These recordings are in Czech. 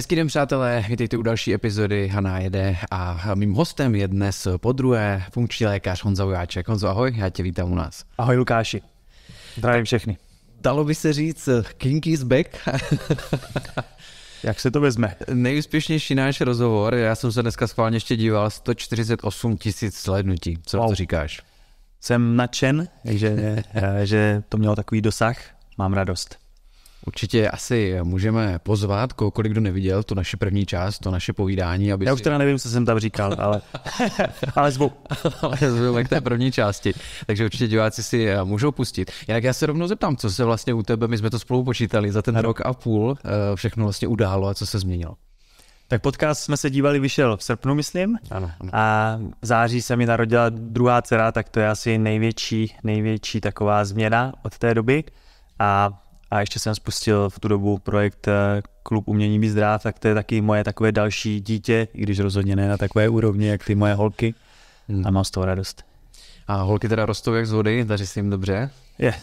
Hezký den přátelé, vítejte u další epizody Hana jede a mým hostem je dnes po druhé funkční lékař Honza Vojáček. Honzo, ahoj, já tě vítám u nás. Ahoj Lukáši, zdravím všechny. Dalo by se říct King is back. Jak se to vezme? Nejúspěšnější náš rozhovor, já jsem se dneska schválně ještě díval, 148 tisíc slednutí. Co wow. to říkáš? Jsem nadšen, že, eh, že to mělo takový dosah. Mám radost. Určitě asi můžeme pozvat kohokoliv, kdo neviděl tu naše první část, to naše povídání. Aby Já si... už teda nevím, co jsem tam říkal, ale, ale zvu. ale zvu k té první části. Takže určitě diváci si eh, můžou pustit. Jinak já se rovnou zeptám, co se vlastně u tebe, my jsme to spolu počítali za ten rok a půl, eh, všechno vlastně událo a co se změnilo. Tak podcast jsme se dívali, vyšel v srpnu, myslím. Ano, ano. A v září se mi narodila druhá dcera, tak to je asi největší, největší taková změna od té doby. A a ještě jsem spustil v tu dobu projekt eh, Klub umění být zdrav, tak to je taky moje takové další dítě, i když rozhodně ne na takové úrovni, jak ty moje holky. Hmm. A mám z toho radost. A holky teda rostou jak z vody, daří se jim dobře? Je,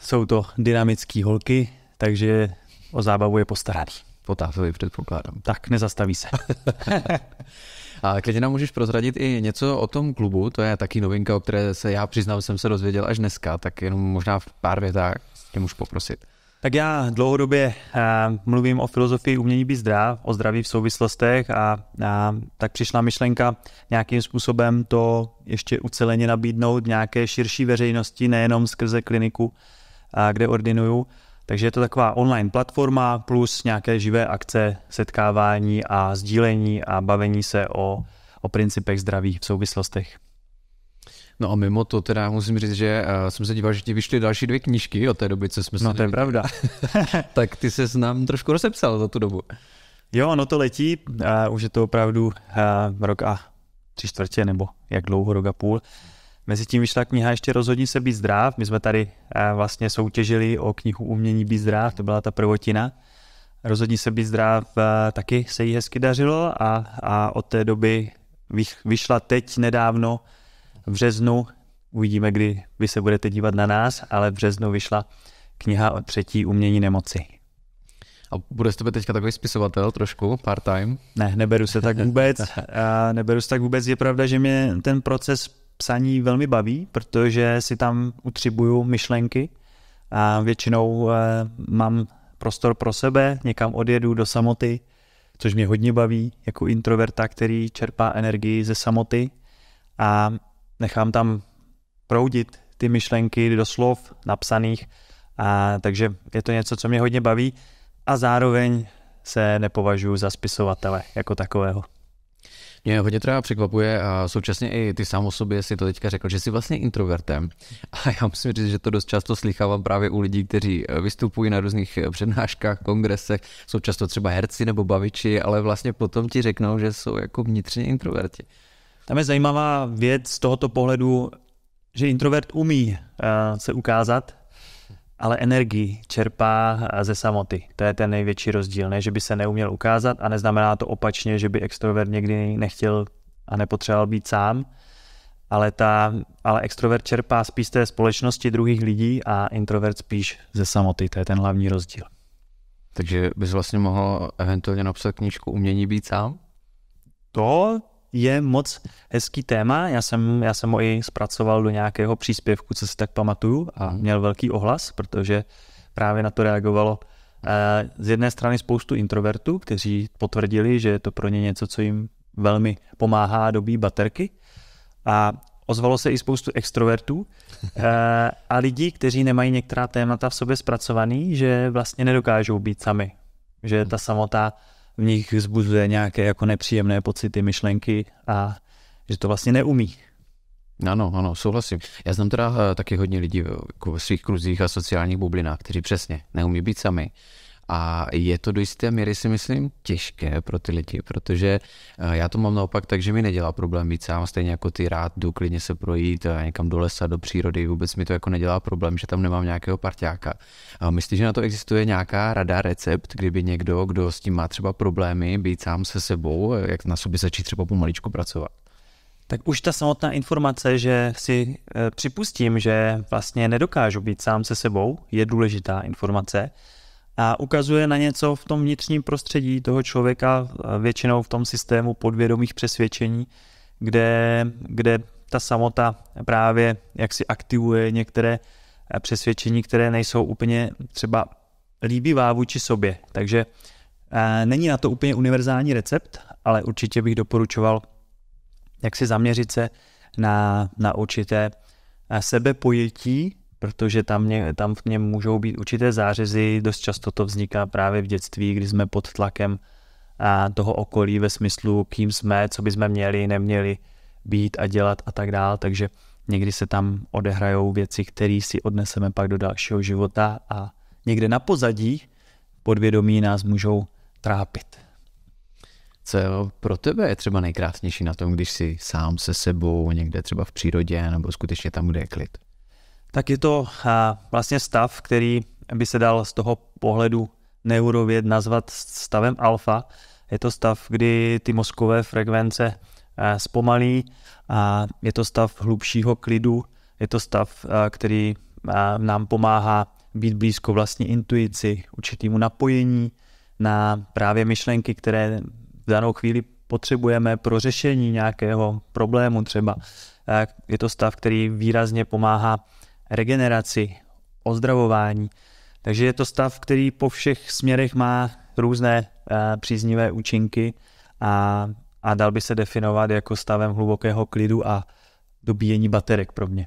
jsou to dynamické holky, takže o zábavu je postaraný. Potápili, předpokládám. Tak, nezastaví se. A klidně nám můžeš prozradit i něco o tom klubu, to je taky novinka, o které se já přiznám, jsem se dozvěděl až dneska, tak jenom možná v pár větách tě můžu poprosit. Tak já dlouhodobě eh, mluvím o filozofii umění být zdrav, o zdraví v souvislostech a, a tak přišla myšlenka nějakým způsobem to ještě uceleně nabídnout nějaké širší veřejnosti, nejenom skrze kliniku, kde ordinuju. Takže je to taková online platforma plus nějaké živé akce, setkávání a sdílení a bavení se o, o principech zdraví v souvislostech. No a mimo to teda musím říct, že uh, jsem se díval, že ti vyšly další dvě knížky od té doby, co jsme no, se No to je pravda. tak ty se s nám trošku rozepsal za tu dobu. Jo, ano, to letí. Uh, už je to opravdu uh, rok a tři čtvrtě, nebo jak dlouho, rok a půl. Mezitím vyšla kniha ještě Rozhodni se být zdrav. My jsme tady uh, vlastně soutěžili o knihu Umění být zdrav, to byla ta prvotina. Rozhodni se být zdrav, uh, taky se jí hezky dařilo a, a od té doby vyšla teď nedávno v březnu, uvidíme, kdy vy se budete dívat na nás, ale v březnu vyšla kniha o třetí umění nemoci. A bude z tebe teďka takový spisovatel trošku, part-time? Ne, neberu se tak vůbec. A neberu se tak vůbec. Je pravda, že mě ten proces psaní velmi baví, protože si tam utřibuju myšlenky a většinou eh, mám prostor pro sebe, někam odjedu do samoty, což mě hodně baví jako introverta, který čerpá energii ze samoty. A nechám tam proudit ty myšlenky do slov napsaných, a, takže je to něco, co mě hodně baví a zároveň se nepovažuji za spisovatele jako takového. Mě hodně třeba překvapuje a současně i ty sám o sobě si to teďka řekl, že jsi vlastně introvertem. A já musím říct, že to dost často slychávám právě u lidí, kteří eh, vystupují na různých eh, přednáškách, kongresech, jsou často třeba herci nebo baviči, ale vlastně potom ti řeknou, že jsou jako vnitřně introverti. Tam je zajímavá věc z tohoto pohledu, že introvert umí uh, se ukázat, ale energii čerpá eh, ze samoty. To je ten největší rozdíl. Ne, že by se neuměl ukázat a neznamená to opačně, že by extrovert někdy nechtěl a nepotřeboval být sám, ale, ta, ale extrovert čerpá spíš té společnosti druhých lidí a introvert spíš ze samoty. To je ten hlavní rozdíl. Takže bys vlastně mohl eventuálně napsat knížku Umění být sám? To je moc hezký téma. Já jsem, já jsem ho i zpracoval do nějakého příspěvku, co si tak pamatuju a mhm. měl velký ohlas, protože právě na to reagovalo eh, z jedné strany spoustu introvertů, kteří potvrdili, že je to pro ně něco, co jim velmi pomáhá dobí baterky. A ozvalo se i spoustu extrovertů eh, a lidí, kteří nemají některá témata v sobě zpracovaný, že vlastně nedokážou být sami. Že ta samota v nich zbuzuje nějaké jako nepříjemné pocity, myšlenky a že to vlastně neumí. Ano, ano, souhlasím. Já znám teda eh, taky hodně lidí jako ve svých kruzích a sociálních bublinách, kteří přesně neumí být sami, a je to do jisté míry si myslím těžké pro ty lidi, protože eh, já to mám naopak tak, že mi nedělá problém být sám, stejně jako ty rád jdu klidně se projít eh, někam do lesa, do přírody, vůbec mi to jako nedělá problém, že tam nemám nějakého parťáka. Myslím, že na to existuje nějaká rada, recept, kdyby někdo, kdo s tím má třeba problémy, být sám se sebou, eh, jak na sobě začít třeba pomaličku pracovat? Tak už ta samotná informace, že si připustím, že vlastně nedokážu být sám se sebou, je důležitá informace a ukazuje na něco v tom vnitřním prostředí toho člověka, většinou v tom systému podvědomých přesvědčení, kde, kde ta samota právě jak si aktivuje některé eh, přesvědčení, které nejsou úplně třeba líbivá vůči sobě. Takže eh, není na to úplně univerzální recept, ale určitě bych doporučoval, jak si zaměřit se na, na určité eh, sebepojetí protože tam, mě, tam v něm můžou být určité zářezy, dost často to vzniká právě v dětství, kdy jsme pod tlakem a toho okolí ve smyslu, kým jsme, co by jsme měli, neměli být a dělat a tak dále, takže někdy se tam odehrajou věci, které si odneseme pak do dalšího života a někde na pozadí podvědomí nás můžou trápit. Co pro tebe je třeba nejkrásnější na tom, když jsi sám se sebou někde třeba v přírodě nebo skutečně tam, kde je klid? Tak je to eh, vlastně stav, který by se dal z toho pohledu neurověd nazvat stavem alfa. Je to stav, kdy ty mozkové frekvence eh, zpomalí a je to stav hlubšího klidu, je to stav, eh, který nám pomáhá být blízko vlastní intuici, určitému napojení na právě myšlenky, které v danou chvíli potřebujeme pro řešení nějakého problému třeba. Je to stav, který výrazně pomáhá regeneraci, ozdravování. Takže je to stav, který po všech směrech má různé eh, příznivé účinky a, a dal by se definovat jako stavem hlubokého klidu a dobíjení baterek pro mě.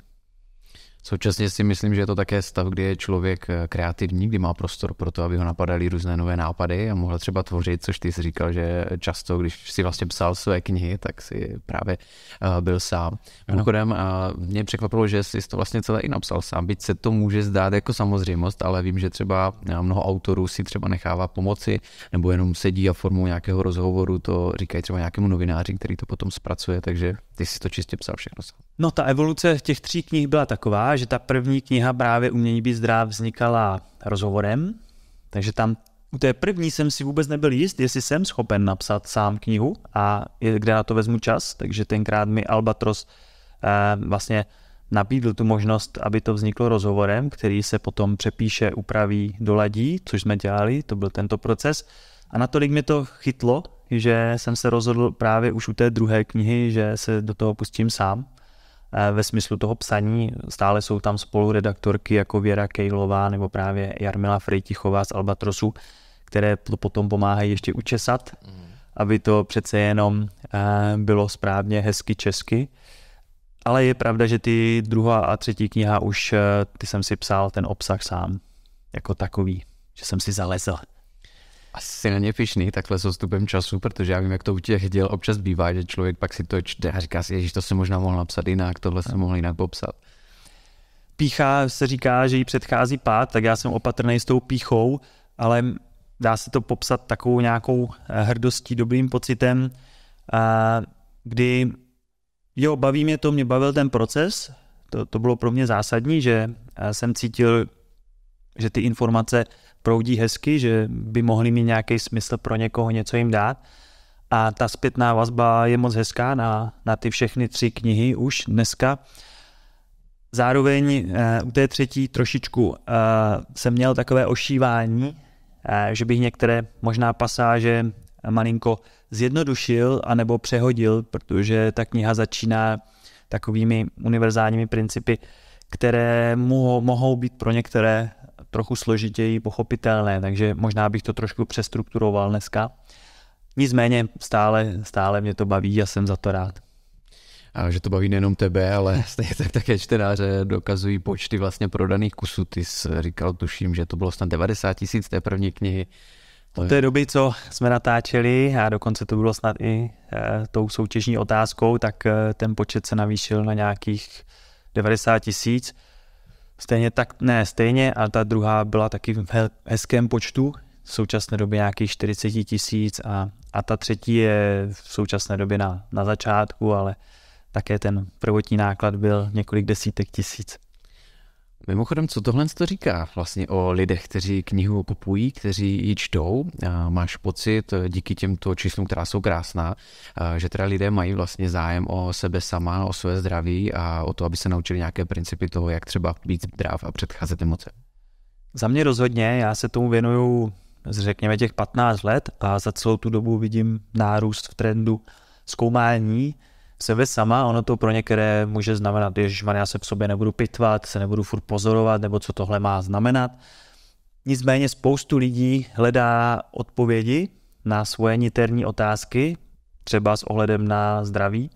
Současně si myslím, že je to také stav, kdy je člověk eh, kreativní, kdy má prostor pro to, aby ho napadaly různé nové nápady a mohl třeba tvořit, což ty jsi říkal, že často, když si vlastně psal své knihy, tak si právě eh, byl sám. Mimochodem, eh, mě překvapilo, že jsi to vlastně celé i napsal sám, byť se to může zdát jako samozřejmost, ale vím, že třeba mnoho autorů si třeba nechává pomoci nebo jenom sedí a formou nějakého rozhovoru to říkají třeba nějakému novináři, který to potom zpracuje, takže ty si to čistě psal všechno sám. No ta evoluce těch tří knih byla taková, že ta první kniha právě Umění být zdráv vznikala rozhovorem, takže tam u té první jsem si vůbec nebyl jist, jestli jsem schopen napsat sám knihu a kde na to vezmu čas, takže tenkrát mi Albatros eh, vlastně nabídl tu možnost, aby to vzniklo rozhovorem, který se potom přepíše, upraví, doladí, což jsme dělali, to byl tento proces. A natolik mě to chytlo, že jsem se rozhodl právě už u té druhé knihy, že se do toho pustím sám. Eh, ve smyslu toho psaní. Stále jsou tam spoluredaktorky jako Věra Kejlová nebo právě Jarmila Frejtichová z Albatrosu, které to potom pomáhají ještě učesat, mhm. aby to přece jenom eh, bylo správně hezky česky. Ale je pravda, že ty druhá a třetí kniha už, eh, ty jsem si psal ten obsah sám, jako takový, že jsem si zalezl asi na ně pišný takhle s odstupem času, protože já vím, jak to u těch děl občas bývá, že člověk pak si to čte a říká si, že to se možná mohl napsat jinak, tohle se mohl jinak popsat. Pícha se říká, že jí předchází pád, tak já jsem opatrný s tou píchou, ale dá se to popsat takovou nějakou eh, hrdostí, dobrým pocitem, kdy jo, baví mě to, mě bavil ten proces, to, to bylo pro mě zásadní, že eh, jsem cítil, že ty informace proudí hezky, že by mohli mít nějaký smysl pro někoho něco jim dát. A ta zpětná vazba je moc hezká na, na ty všechny tři knihy už dneska. Zároveň eh, u té třetí trošičku eh, jsem měl takové ošívání, eh, že bych některé možná pasáže malinko zjednodušil anebo přehodil, protože ta kniha začíná takovými univerzálními principy, které mohou, mohou být pro některé trochu složitěji pochopitelné, takže možná bych to trošku přestrukturoval dneska. Nicméně stále, stále mě to baví a jsem za to rád. A že to baví nejenom tebe, ale stejně tak také čtenáře dokazují počty vlastně prodaných kusů. Ty jsi říkal, tuším, že to bylo snad 90 tisíc té první knihy. Od té doby, co jsme natáčeli, a dokonce to bylo snad i e, tou soutěžní otázkou, tak e, ten počet se navýšil na nějakých 90 tisíc. Stejně tak, ne stejně, ale ta druhá byla taky v hezkém počtu, v současné době nějakých 40 tisíc a, a ta třetí je v současné době na, na začátku, ale také ten prvotní náklad byl několik desítek tisíc. Mimochodem, co tohle to říká vlastně o lidech, kteří knihu kupují, kteří ji čtou? Máš pocit eh, díky těmto číslům, která jsou krásná, eh, že teda lidé mají vlastně zájem o sebe sama, o své zdraví a o to, aby se naučili nějaké principy toho, jak třeba být zdrav a předcházet emoce? Za mě rozhodně, já se tomu věnuju řekněme těch 15 let a za celou tu dobu vidím nárůst v trendu zkoumání sebe sama, ono to pro některé může znamenat, že já se v sobě nebudu pitvat, se nebudu furt pozorovat, nebo co tohle má znamenat. Nicméně spoustu lidí hledá odpovědi na svoje niterní otázky, třeba s ohledem na zdraví.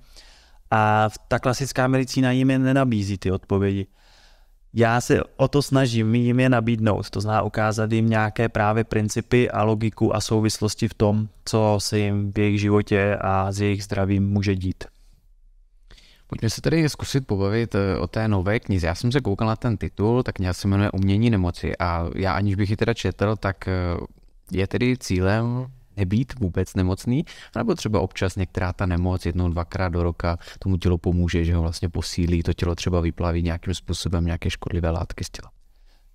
A ta klasická medicína jim je nenabízí ty odpovědi. Já se o to snažím jim je nabídnout, to znamená ukázat jim nějaké právě principy a logiku a souvislosti v tom, co se jim v jejich životě a s jejich zdravím může dít. Pojďme se tedy zkusit pobavit eh, o té nové knize. Já jsem se koukal na ten titul, tak kniha se jmenuje Umění nemoci a já aniž bych ji teda četl, tak eh, je tedy cílem nebýt vůbec nemocný, nebo třeba občas některá ta nemoc jednou, dvakrát do roka tomu tělo pomůže, že ho vlastně posílí, to tělo třeba vyplaví nějakým způsobem nějaké škodlivé látky z těla.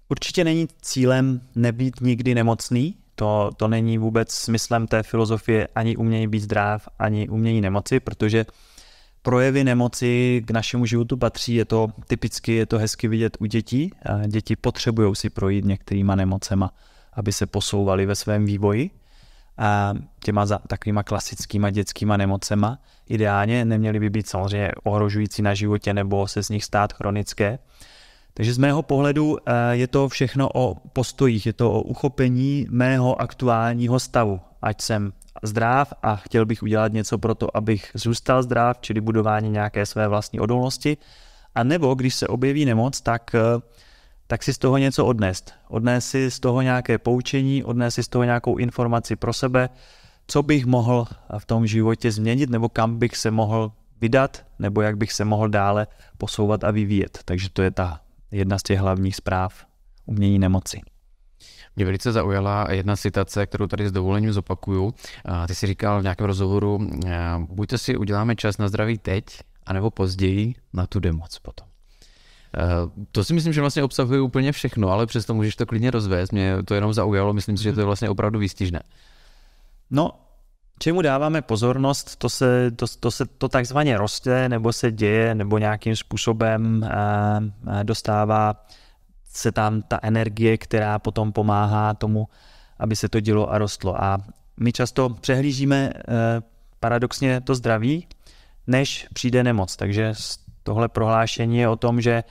Určitě není cílem nebýt nikdy nemocný, to, to není vůbec smyslem té filozofie ani umění být zdrav, ani umění nemoci, protože projevy nemoci k našemu životu patří, je to typicky, je to hezky vidět u dětí. Děti potřebují si projít některýma nemocema, aby se posouvali ve svém vývoji. A těma za, takovýma klasickýma dětskýma nemocema. Ideálně neměly by být samozřejmě ohrožující na životě nebo se z nich stát chronické. Takže z mého pohledu eh, je to všechno o postojích, je to o uchopení mého aktuálního stavu, ať jsem zdrav a chtěl bych udělat něco pro to, abych zůstal zdrav, čili budování nějaké své vlastní odolnosti. A nebo když se objeví nemoc, tak, eh, tak si z toho něco odnést. Odnést si z toho nějaké poučení, odnést si z toho nějakou informaci pro sebe, co bych mohl v tom životě změnit, nebo kam bych se mohl vydat, nebo jak bych se mohl dále posouvat a vyvíjet. Takže to je ta jedna z těch hlavních zpráv umění nemoci. Mě velice zaujala jedna citace, kterou tady s dovolením zopakuju. Ty jsi říkal v nějakém rozhovoru, eh, to si uděláme čas na zdraví teď, anebo později na tu democ potom. Eh, to si myslím, že vlastně obsahuje úplně všechno, ale přesto můžeš to klidně rozvést. Mě to jenom zaujalo, myslím si, že to je vlastně opravdu výstižné. No, čemu dáváme pozornost, to se to, to, se, to takzvaně roste, nebo se děje, nebo nějakým způsobem eh, dostává se tam ta energie, která potom pomáhá tomu, aby se to dělo a rostlo. A my často přehlížíme eh, paradoxně to zdraví, než přijde nemoc. Takže tohle prohlášení je o tom, že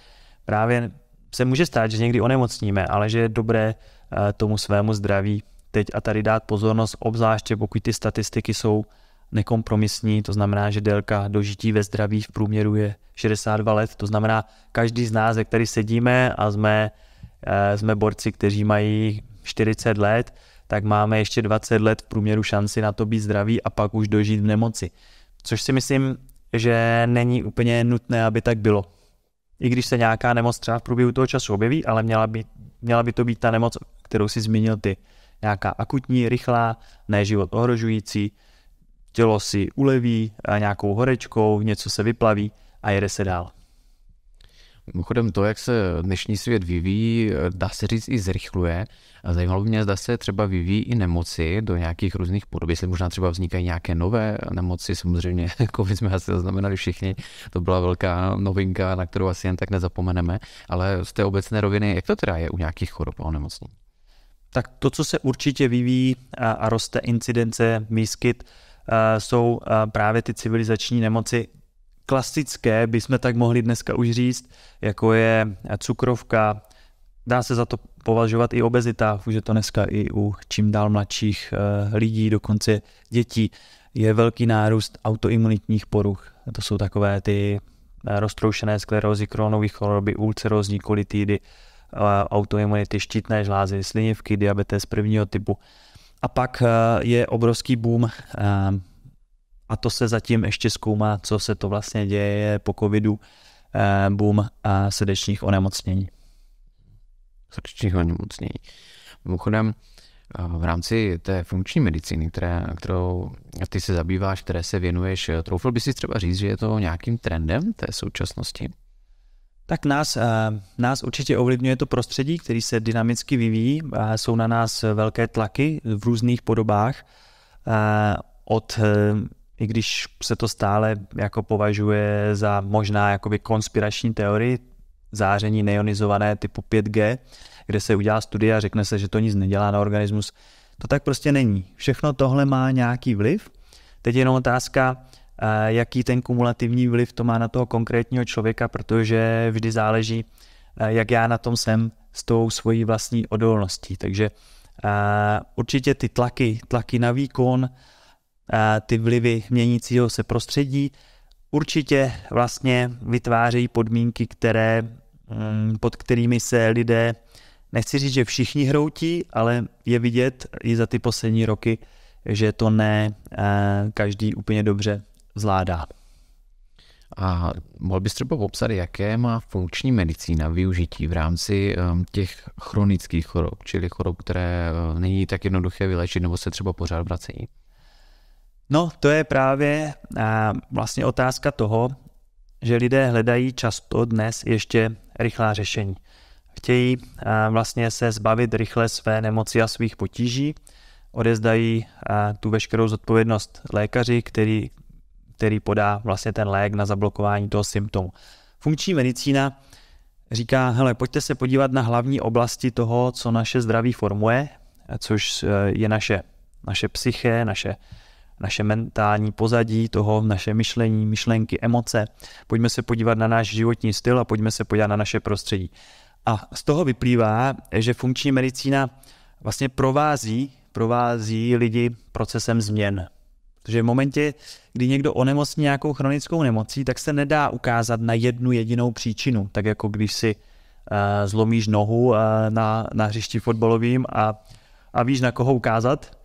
právě se může stát, že někdy onemocníme, ale že je dobré eh, tomu svému zdraví teď a tady dát pozornost, obzvláště pokud ty statistiky jsou nekompromisní, to znamená, že délka dožití ve zdraví v průměru je 62 let, to znamená, každý z nás, jak tady sedíme a jsme, eh, jsme borci, kteří mají 40 let, tak máme ještě 20 let v průměru šanci na to být zdraví a pak už dožít v nemoci. Což si myslím, že není úplně nutné, aby tak bylo. I když se nějaká nemoc třeba v průběhu toho času objeví, ale měla by, měla by to být ta nemoc, kterou si zmínil ty. Nějaká akutní, rychlá, ne život ohrožující, tělo si uleví nějakou horečkou, něco se vyplaví a jede se dál. Mimochodem to, jak se dnešní svět vyvíjí, dá se říct i zrychluje. Zajímalo by mě, zda se třeba vyvíjí i nemoci do nějakých různých podob, jestli možná třeba vznikají nějaké nové nemoci, samozřejmě COVID jsme asi zaznamenali všichni, to byla velká novinka, na kterou asi jen tak nezapomeneme, ale z té obecné roviny, jak to teda je u nějakých chorob a onemocnění? Tak to, co se určitě vyvíjí a, roste incidence, výskyt, Eh, jsou eh, právě ty civilizační nemoci klasické, bychom tak mohli dneska už říct, jako je cukrovka, dá se za to považovat i obezita, už je to dneska i u čím dál mladších eh, lidí, dokonce dětí, je velký nárůst autoimunitních poruch. To jsou takové ty roztroušené sklerózy, krónové choroby, ulcerózní kolitidy, autoimunity, štítné žlázy, slinivky, diabetes prvního typu. A pak eh, je obrovský boom eh, a to se zatím ještě zkoumá, co se to vlastně děje po covidu, eh, boom a srdečních onemocnění. Srdečních onemocnění. Mimochodem, v rámci té funkční medicíny, které, kterou ty se zabýváš, které se věnuješ, troufil bys si třeba říct, že je to nějakým trendem té současnosti? Tak nás, eh, nás určitě ovlivňuje to prostředí, který se dynamicky vyvíjí. Eh, jsou na nás velké tlaky v různých podobách. Eh, od, i když se to stále jako považuje za možná jakoby konspirační teorii, záření neionizované typu 5G, kde se udělá studie a řekne se, že to nic nedělá na organismus. To tak prostě není. Všechno tohle má nějaký vliv. Teď je jenom otázka, Eh, jaký ten kumulativní vliv to má na toho konkrétního člověka, protože vždy záleží, eh, jak já na tom jsem s tou svojí vlastní odolností. Takže eh, určitě ty tlaky, tlaky na výkon, ty vlivy měnícího se prostředí, určitě vlastně vytvářejí podmínky, které, mm, pod kterými se lidé, nechci říct, že všichni hroutí, ale je vidět i za ty poslední roky, že to ne každý úplně dobře zvládá. A mohl bys třeba popsat, jaké má funkční medicína využití v rámci ehm, těch chronických chorob, čili chorob, které ehm, není tak jednoduché vylečit nebo se třeba pořád vracejí? No, to je právě eh, vlastně otázka toho, že lidé hledají často dnes ještě rychlá řešení. Chtějí eh, vlastně se zbavit rychle své nemoci a svých potíží, odezdají eh, tu veškerou zodpovědnost lékaři, který který podá vlastně ten lék na zablokování toho symptomu. Funkční medicína říká, hele, pojďte se podívat na hlavní oblasti toho, co naše zdraví formuje, což eh, je naše, naše psyché, naše, naše mentální pozadí toho, naše myšlení, myšlenky, emoce. Pojďme se podívat na náš životní styl a pojďme se podívat na naše prostředí. A z toho vyplývá, že funkční medicína vlastně provází, provází lidi procesem změn. Protože v momentě, kdy někdo onemocní nějakou chronickou nemocí, tak se nedá ukázat na jednu jedinou příčinu. Tak jako když si uh, zlomíš nohu uh, na, na hřišti fotbalovým a, a víš, na koho ukázat,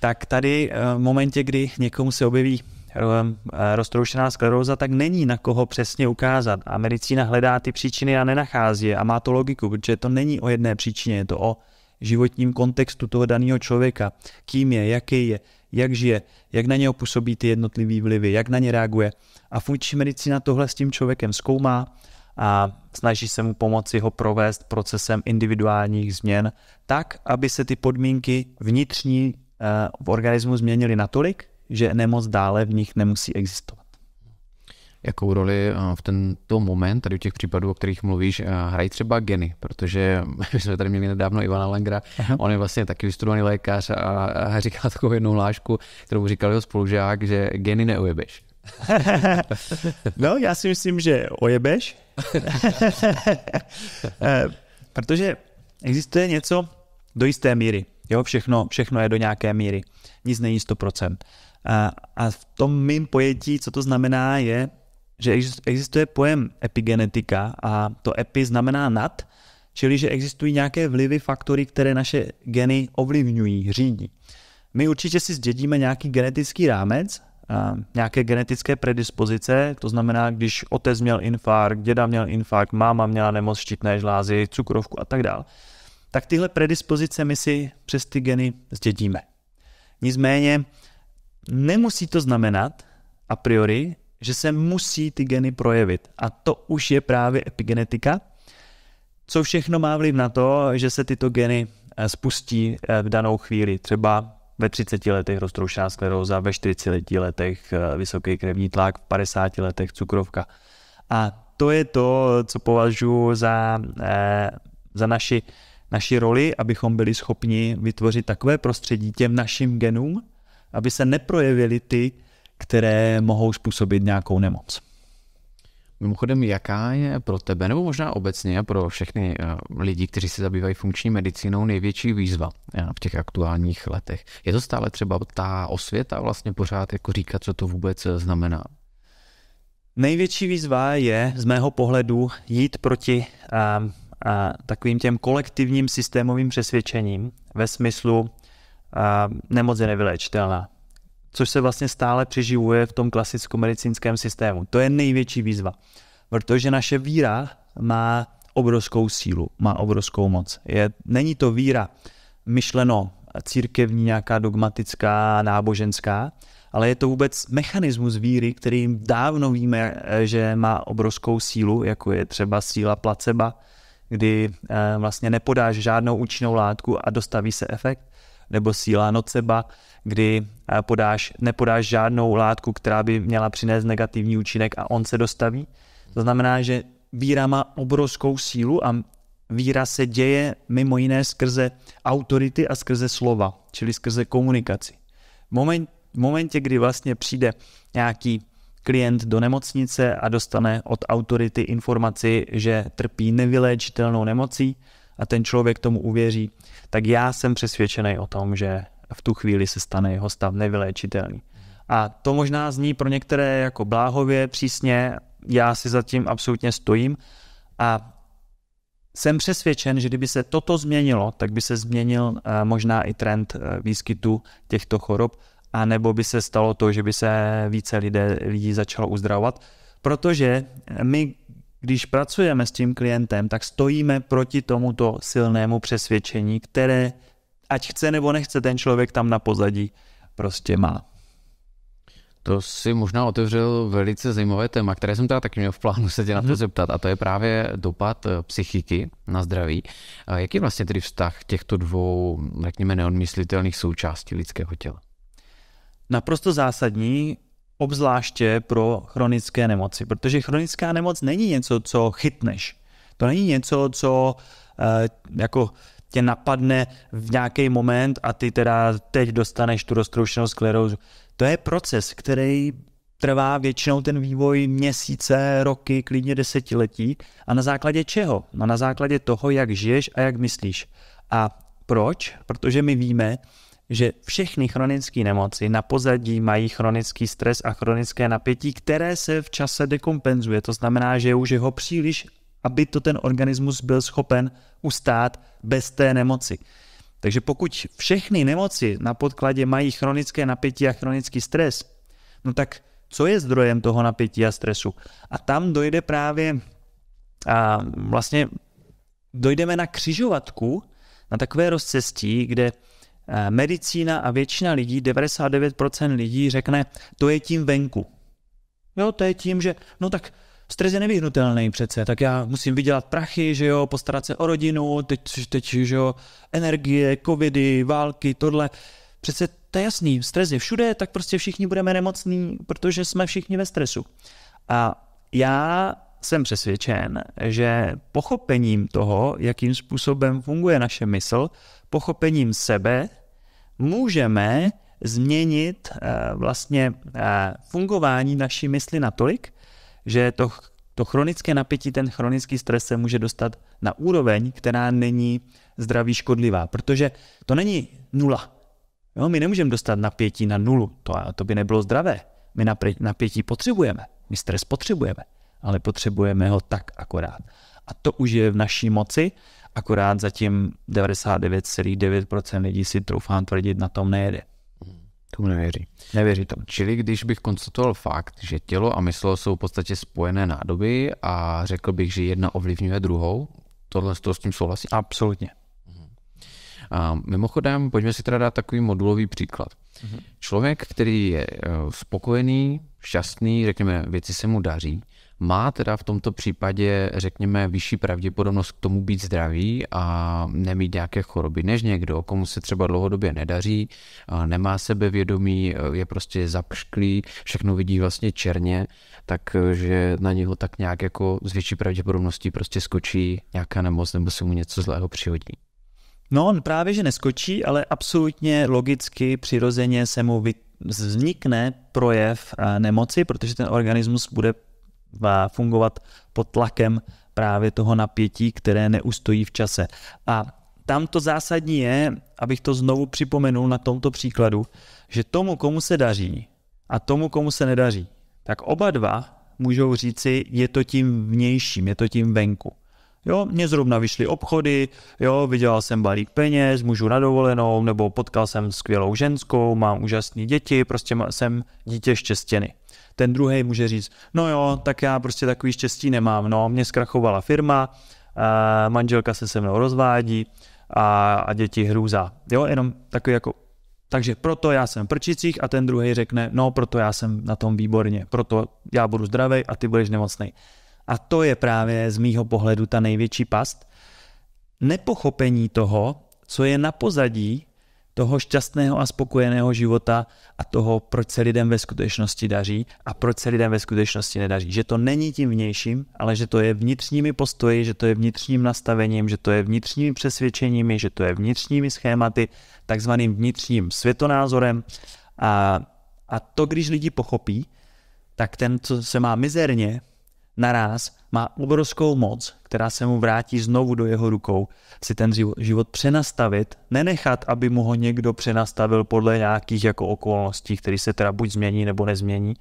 tak tady uh, v momentě, kdy někomu se objeví roztroušená skleróza, tak není na koho přesně ukázat. A medicína hledá ty příčiny a nenachází je. A má to logiku, protože to není o jedné příčině, je to o životním kontextu toho daného člověka. Kým je, jaký je, jak žije, jak na něho působí ty jednotlivé vlivy, jak na ně reaguje. A funkční medicína tohle s tím člověkem zkoumá a snaží se mu pomoci ho provést procesem individuálních změn tak, aby se ty podmínky vnitřní eh, v organismu změnily natolik, že nemoc dále v nich nemusí existovat jakou roli eh, v tento moment, tady u těch případů, o kterých mluvíš, eh, hrají třeba geny, protože my jsme tady měli nedávno Ivana Langra, Aha. on je vlastně taky vystudovaný lékař a říká takovou jednu lášku, kterou říkal jeho spolužák, že geny neujebeš. no, já si myslím, že ojebeš, eh, protože existuje něco do jisté míry. Jo, všechno, všechno je do nějaké míry. Nic není 100%. a v tom mým pojetí, co to znamená, je, že existuje pojem epigenetika a to epi znamená nad, čili že existují nějaké vlivy, faktory, které naše geny ovlivňují, řídí. My určitě si zdědíme nějaký genetický rámec, nějaké genetické predispozice, to znamená, když otec měl infarkt, děda měl infarkt, máma měla nemoc štítné žlázy, cukrovku a tak dále, tak tyhle predispozice my si přes ty geny zdědíme. Nicméně nemusí to znamenat a priori, že se musí ty geny projevit. A to už je právě epigenetika, co všechno má vliv na to, že se tyto geny eh, spustí eh, v danou chvíli. Třeba ve 30 letech roztroušená skleróza, ve 40 letech eh, vysoký krevní tlak, v 50 letech cukrovka. A to je to, co považuji za, za naši, naši roli, abychom byli schopni vytvořit takové prostředí těm našim genům, aby se neprojevily ty které mohou způsobit nějakou nemoc. Mimochodem, jaká je pro tebe, nebo možná obecně pro všechny eh, lidi, kteří se zabývají funkční medicínou, největší výzva eh, v těch aktuálních letech? Je to stále třeba ta osvěta vlastně pořád jako říkat, co to vůbec eh, znamená? Největší výzva je z mého pohledu jít proti a, a, takovým těm kolektivním systémovým přesvědčením ve smyslu a, nemoc je nevylečitelná, což se vlastně stále přeživuje v tom klasickém medicínském systému. To je největší výzva, protože naše víra má obrovskou sílu, má obrovskou moc. Je, není to víra myšleno církevní, nějaká dogmatická, náboženská, ale je to vůbec mechanismus víry, který dávno víme, že má obrovskou sílu, jako je třeba síla placeba, kdy eh, vlastně nepodáš žádnou účinnou látku a dostaví se efekt nebo síla noceba, kdy eh, podáš, nepodáš žádnou látku, která by měla přinést negativní účinek a on se dostaví. To znamená, že víra má obrovskou sílu a víra se děje mimo jiné skrze autority a skrze slova, čili skrze komunikaci. V, moment, v momentě, kdy vlastně přijde nějaký klient do nemocnice a dostane od autority informaci, že trpí nevyléčitelnou nemocí a ten člověk tomu uvěří, tak já jsem přesvědčený o tom, že v tu chvíli se stane jeho stav nevyléčitelný. A to možná zní pro některé jako bláhově, přísně, já si za tím absolutně stojím a jsem přesvědčen, že kdyby se toto změnilo, tak by se změnil eh, možná i trend eh, výskytu těchto chorob, a nebo by se stalo to, že by se více lidé, lidí začalo uzdravovat, protože my když pracujeme s tím klientem, tak stojíme proti tomuto silnému přesvědčení, které, ať chce nebo nechce, ten člověk tam na pozadí prostě má. To si možná otevřel velice zajímavé téma, které jsem teda taky měl v plánu se tě na to mhm. zeptat, a to je právě dopad eh, psychiky na zdraví. Jaký je vlastně tedy vztah těchto dvou, řekněme, neodmyslitelných součástí lidského těla? Naprosto zásadní obzvláště pro chronické nemoci, protože chronická nemoc není něco, co chytneš. To není něco, co uh, jako tě napadne v nějaký moment a ty teda teď dostaneš tu roztroušenou sklerózu. To je proces, který trvá většinou ten vývoj měsíce, roky, klidně desetiletí. A na základě čeho? No na základě toho, jak žiješ a jak myslíš. A proč? Protože my víme, že všechny chronické nemoci na pozadí mají chronický stres a chronické napětí, které se v čase dekompenzuje. To znamená, že už je ho příliš, aby to ten organismus byl schopen ustát bez té nemoci. Takže pokud všechny nemoci na podkladě mají chronické napětí a chronický stres, no tak co je zdrojem toho napětí a stresu? A tam dojde právě a vlastně dojdeme na křižovatku, na takové rozcestí, kde Eh, medicína a většina lidí, 99% lidí řekne, to je tím venku. Jo, to je tím, že no tak stres je nevyhnutelný přece, tak já musím vydělat prachy, že jo, postarat se o rodinu, teď, teď že jo, energie, covidy, války, tohle. Přece to je jasný, stres je všude, tak prostě všichni budeme nemocní, protože jsme všichni ve stresu. A já jsem přesvědčen, že pochopením toho, jakým způsobem funguje naše mysl, pochopením sebe, můžeme změnit eh, vlastně eh, fungování naší mysli natolik, že to, to chronické napětí, ten chronický stres se může dostat na úroveň, která není zdraví škodlivá, protože to není nula. Jo, my nemůžeme dostat napětí na nulu, to, to by nebylo zdravé. My napětí potřebujeme, my stres potřebujeme ale potřebujeme ho tak akorát. A to už je v naší moci, akorát zatím 99,9% lidí si troufám tvrdit, na tom nejede. Tomu nevěří. Nevěří tomu. Čili když bych konstatoval fakt, že tělo a mysl jsou v podstatě spojené nádoby a řekl bych, že jedna ovlivňuje druhou, tohle to s tím souhlasí? Absolutně. Mhm. A mimochodem, pojďme si teda dát takový modulový příklad. Mhm. Člověk, který je eh, spokojený, šťastný, řekněme, věci se mu daří, má teda v tomto případě, řekněme, vyšší pravděpodobnost k tomu být zdravý a nemít nějaké choroby, než někdo, komu se třeba dlouhodobě nedaří, nemá sebevědomí, je prostě zapšklý, všechno vidí vlastně černě, takže na něho tak nějak jako s větší pravděpodobností prostě skočí nějaká nemoc nebo se mu něco zlého přihodí. No, on právě, že neskočí, ale absolutně logicky, přirozeně se mu vznikne projev eh, nemoci, protože ten organismus bude fungovat pod tlakem právě toho napětí, které neustojí v čase. A tam to zásadní je, abych to znovu připomenul na tomto příkladu, že tomu, komu se daří a tomu, komu se nedaří, tak oba dva můžou říci, je to tím vnějším, je to tím venku. Jo, mě zrovna vyšly obchody, jo, vydělal jsem balík peněz, můžu na dovolenou, nebo potkal jsem skvělou ženskou, mám úžasné děti, prostě jsem dítě štěstěny ten druhý může říct, no jo, tak já prostě takový štěstí nemám, no, mě zkrachovala firma, a manželka se se mnou rozvádí a, a děti hrůza. Jo, jenom takový jako, takže proto já jsem prčicích a ten druhý řekne, no, proto já jsem na tom výborně, proto já budu zdravý a ty budeš nemocný. A to je právě z mýho pohledu ta největší past. Nepochopení toho, co je na pozadí toho šťastného a spokojeného života a toho, proč se lidem ve skutečnosti daří a proč se lidem ve skutečnosti nedaří. Že to není tím vnějším, ale že to je vnitřními postoji, že to je vnitřním nastavením, že to je vnitřními přesvědčeními, že to je vnitřními schématy, takzvaným vnitřním světonázorem. A, a to, když lidi pochopí, tak ten, co se má mizerně, naraz má obrovskou moc, která se mu vrátí znovu do jeho rukou, si ten život přenastavit, nenechat, aby mu ho někdo přenastavil podle nějakých jako okolností, které se teda buď změní nebo nezmění,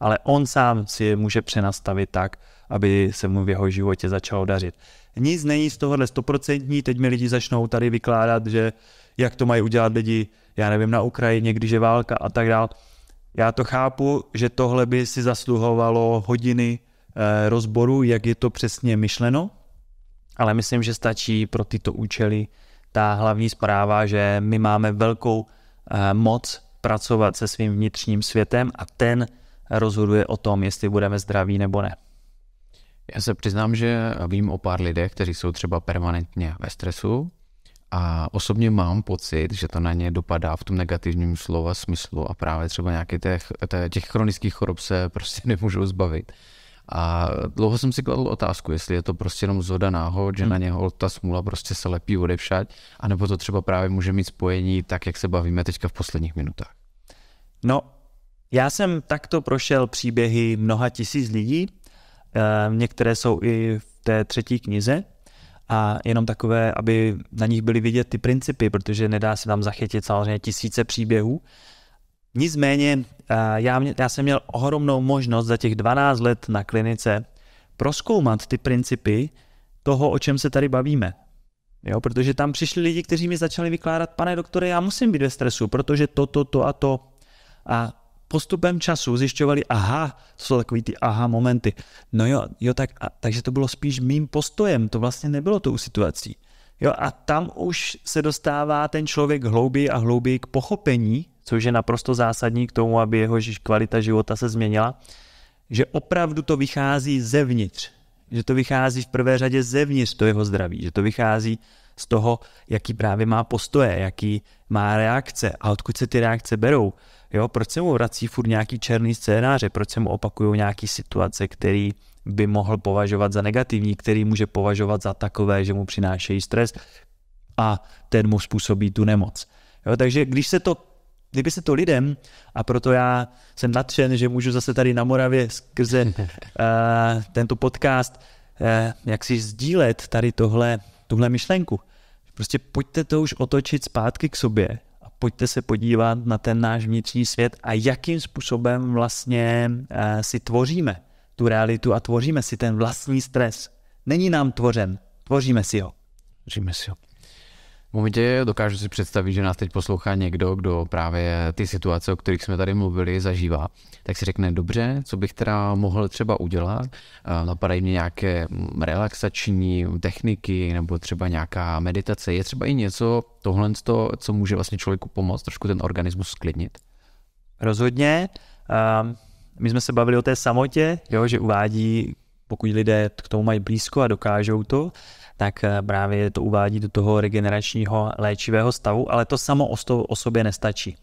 ale on sám si je může přenastavit tak, aby se mu v jeho životě začalo dařit. Nic není z tohohle stoprocentní, teď mi lidi začnou tady vykládat, že jak to mají udělat lidi, já nevím, na Ukrajině, když je válka a tak dále. Já to chápu, že tohle by si zasluhovalo hodiny Eh, rozboru, jak je to přesně myšleno, ale myslím, že stačí pro tyto účely ta hlavní zpráva, že my máme velkou eh, moc pracovat se svým vnitřním světem a ten rozhoduje o tom, jestli budeme zdraví nebo ne. Já se přiznám, že vím o pár lidech, kteří jsou třeba permanentně ve stresu a osobně mám pocit, že to na ně dopadá v tom negativním slova smyslu a právě třeba nějaké těch, těch chronických chorob se prostě nemůžou zbavit. A dlouho jsem si kladl otázku, jestli je to prostě jenom zhoda náhod, že hmm. na něho ta smůla prostě se lepí odevšať, anebo to třeba právě může mít spojení tak, jak se bavíme teďka v posledních minutách. No, já jsem takto prošel příběhy mnoha tisíc lidí, eh, některé jsou i v té třetí knize, a jenom takové, aby na nich byly vidět ty principy, protože nedá se tam zachytit samozřejmě tisíce příběhů. Nicméně já, mě, já jsem měl ohromnou možnost za těch 12 let na klinice proskoumat ty principy toho, o čem se tady bavíme. Jo, protože tam přišli lidi, kteří mi začali vykládat, pane doktore, já musím být ve stresu, protože to, to, to a to. A postupem času zjišťovali, aha, to jsou takový ty aha momenty. No jo, jo tak, a, takže to bylo spíš mým postojem, to vlastně nebylo tou situací. Jo, a tam už se dostává ten člověk hlouběji a hlouběji k pochopení což je naprosto zásadní k tomu, aby jeho kvalita života se změnila, že opravdu to vychází zevnitř, že to vychází v prvé řadě zevnitř to jeho zdraví, že to vychází z toho, jaký právě má postoje, jaký má reakce a odkud se ty reakce berou. Jo, proč se mu vrací furt nějaký černý scénáře, proč se mu opakují nějaký situace, který by mohl považovat za negativní, který může považovat za takové, že mu přinášejí stres a ten mu způsobí tu nemoc. Jo, takže když se to Kdyby se to lidem a proto já jsem nadšen, že můžu zase tady na Moravě skrze uh, tento podcast uh, jak si sdílet tady tohle, tuhle myšlenku. Prostě pojďte to už otočit zpátky k sobě a pojďte se podívat na ten náš vnitřní svět a jakým způsobem vlastně uh, si tvoříme tu realitu a tvoříme si ten vlastní stres. Není nám tvořen, tvoříme si ho. Tvoříme si ho. Momentě dokážu si představit, že nás teď poslouchá někdo, kdo právě ty situace, o kterých jsme tady mluvili, zažívá. Tak si řekne, dobře, co bych teda mohl třeba udělat? Eh, napadají mě nějaké relaxační techniky nebo třeba nějaká meditace. Je třeba i něco tohle, co může vlastně člověku pomoct, trošku ten organismus sklidnit? Rozhodně. Um, my jsme se bavili o té samotě, jo, že uvádí, pokud lidé k tomu mají blízko a dokážou to, tak eh, právě to uvádí do toho regeneračního léčivého stavu, ale to samo o sobě nestačí.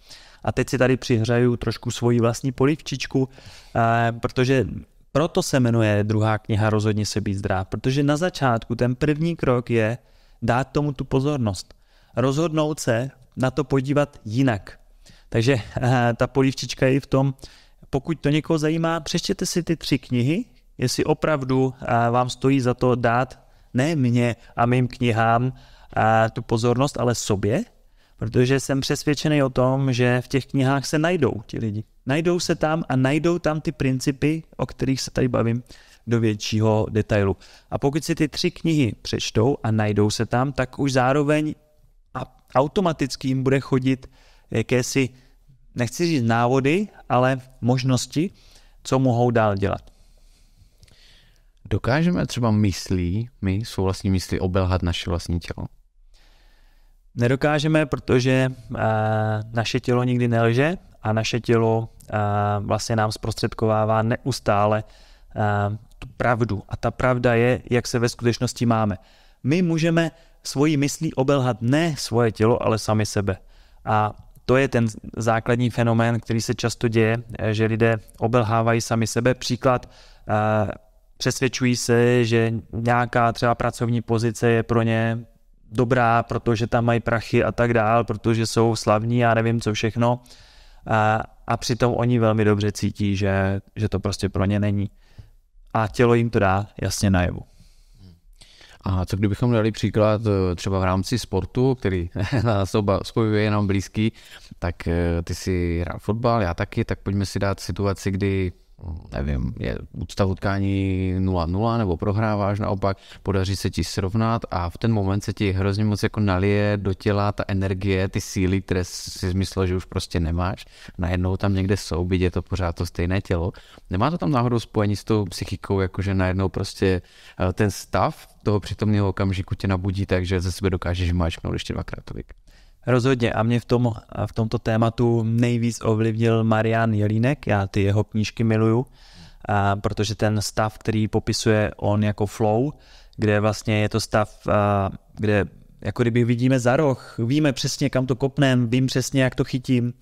A teď si tady přihřeju trošku svoji vlastní polivčičku, eh, protože proto se jmenuje druhá kniha Rozhodně se být zdrav, protože na začátku ten první krok je dát tomu tu pozornost. Rozhodnout se na to podívat jinak. Takže eh, ta polivčička je v tom, pokud to někoho zajímá, přečtěte si ty tři knihy, jestli opravdu vám stojí za to dát ne mně a mým knihám a tu pozornost, ale sobě, protože jsem přesvědčený o tom, že v těch knihách se najdou ti lidi. Najdou se tam a najdou tam ty principy, o kterých se tady bavím do většího detailu. A pokud si ty tři knihy přečtou a najdou se tam, tak už zároveň a automaticky jim bude chodit jakési, nechci říct návody, ale možnosti, co mohou dál dělat. Dokážeme třeba myslí, my svou vlastní myslí, obelhat naše vlastní tělo? Nedokážeme, protože uh, naše tělo nikdy nelže a naše tělo uh, vlastně nám zprostředkovává neustále uh, tu pravdu. A ta pravda je, jak se ve skutečnosti máme. My můžeme svoji myslí obelhat ne svoje tělo, ale sami sebe. A to je ten základní fenomén, který se často děje, že lidé obelhávají sami sebe. Příklad přesvědčují se, že nějaká třeba pracovní pozice je pro ně dobrá, protože tam mají prachy a tak dál, protože jsou slavní, já nevím co všechno. A, a přitom oni velmi dobře cítí, že, že to prostě pro ně není. A tělo jim to dá jasně najevu. A co kdybychom dali příklad eh, třeba v rámci sportu, který nás oba spojuje nám blízký, tak eh, ty si hrál fotbal, já taky, tak pojďme si dát situaci, kdy nevím, je úcta utkání 0-0 nebo prohráváš naopak, podaří se ti srovnat a v ten moment se ti hrozně moc jako nalije do těla ta energie, ty síly, které si myslel, že už prostě nemáš, najednou tam někde jsou, byť je to pořád to stejné tělo. Nemá to tam náhodou spojení s tou psychikou, jakože najednou prostě eh, ten stav toho přítomného okamžiku tě nabudí, takže ze sebe dokážeš máčknout ještě dvakrát tolik. Rozhodně a mě v, tom, v tomto tématu nejvíc ovlivnil Marian Jelínek, já ty jeho knížky miluju, a protože ten stav, který popisuje on jako flow, kde vlastně je to stav, a, kde jako kdyby vidíme za roh, víme přesně kam to kopnem, vím přesně jak to chytím,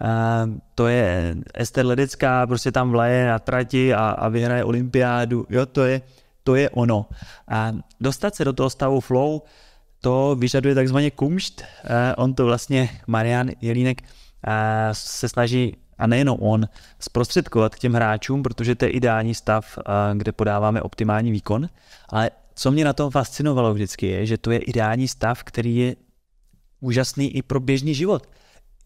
a, to je Ester Ledecká, prostě tam vlaje na trati a, a vyhraje olympiádu, jo to je, to je ono. A dostat se do toho stavu flow, to vyžaduje takzvaně kumšt. Eh, on to vlastně, Marian Jelínek, eh, se snaží a nejenom on, zprostředkovat těm hráčům, protože to je ideální stav, eh, kde podáváme optimální výkon. Ale co mě na tom fascinovalo vždycky je, že to je ideální stav, který je úžasný i pro běžný život.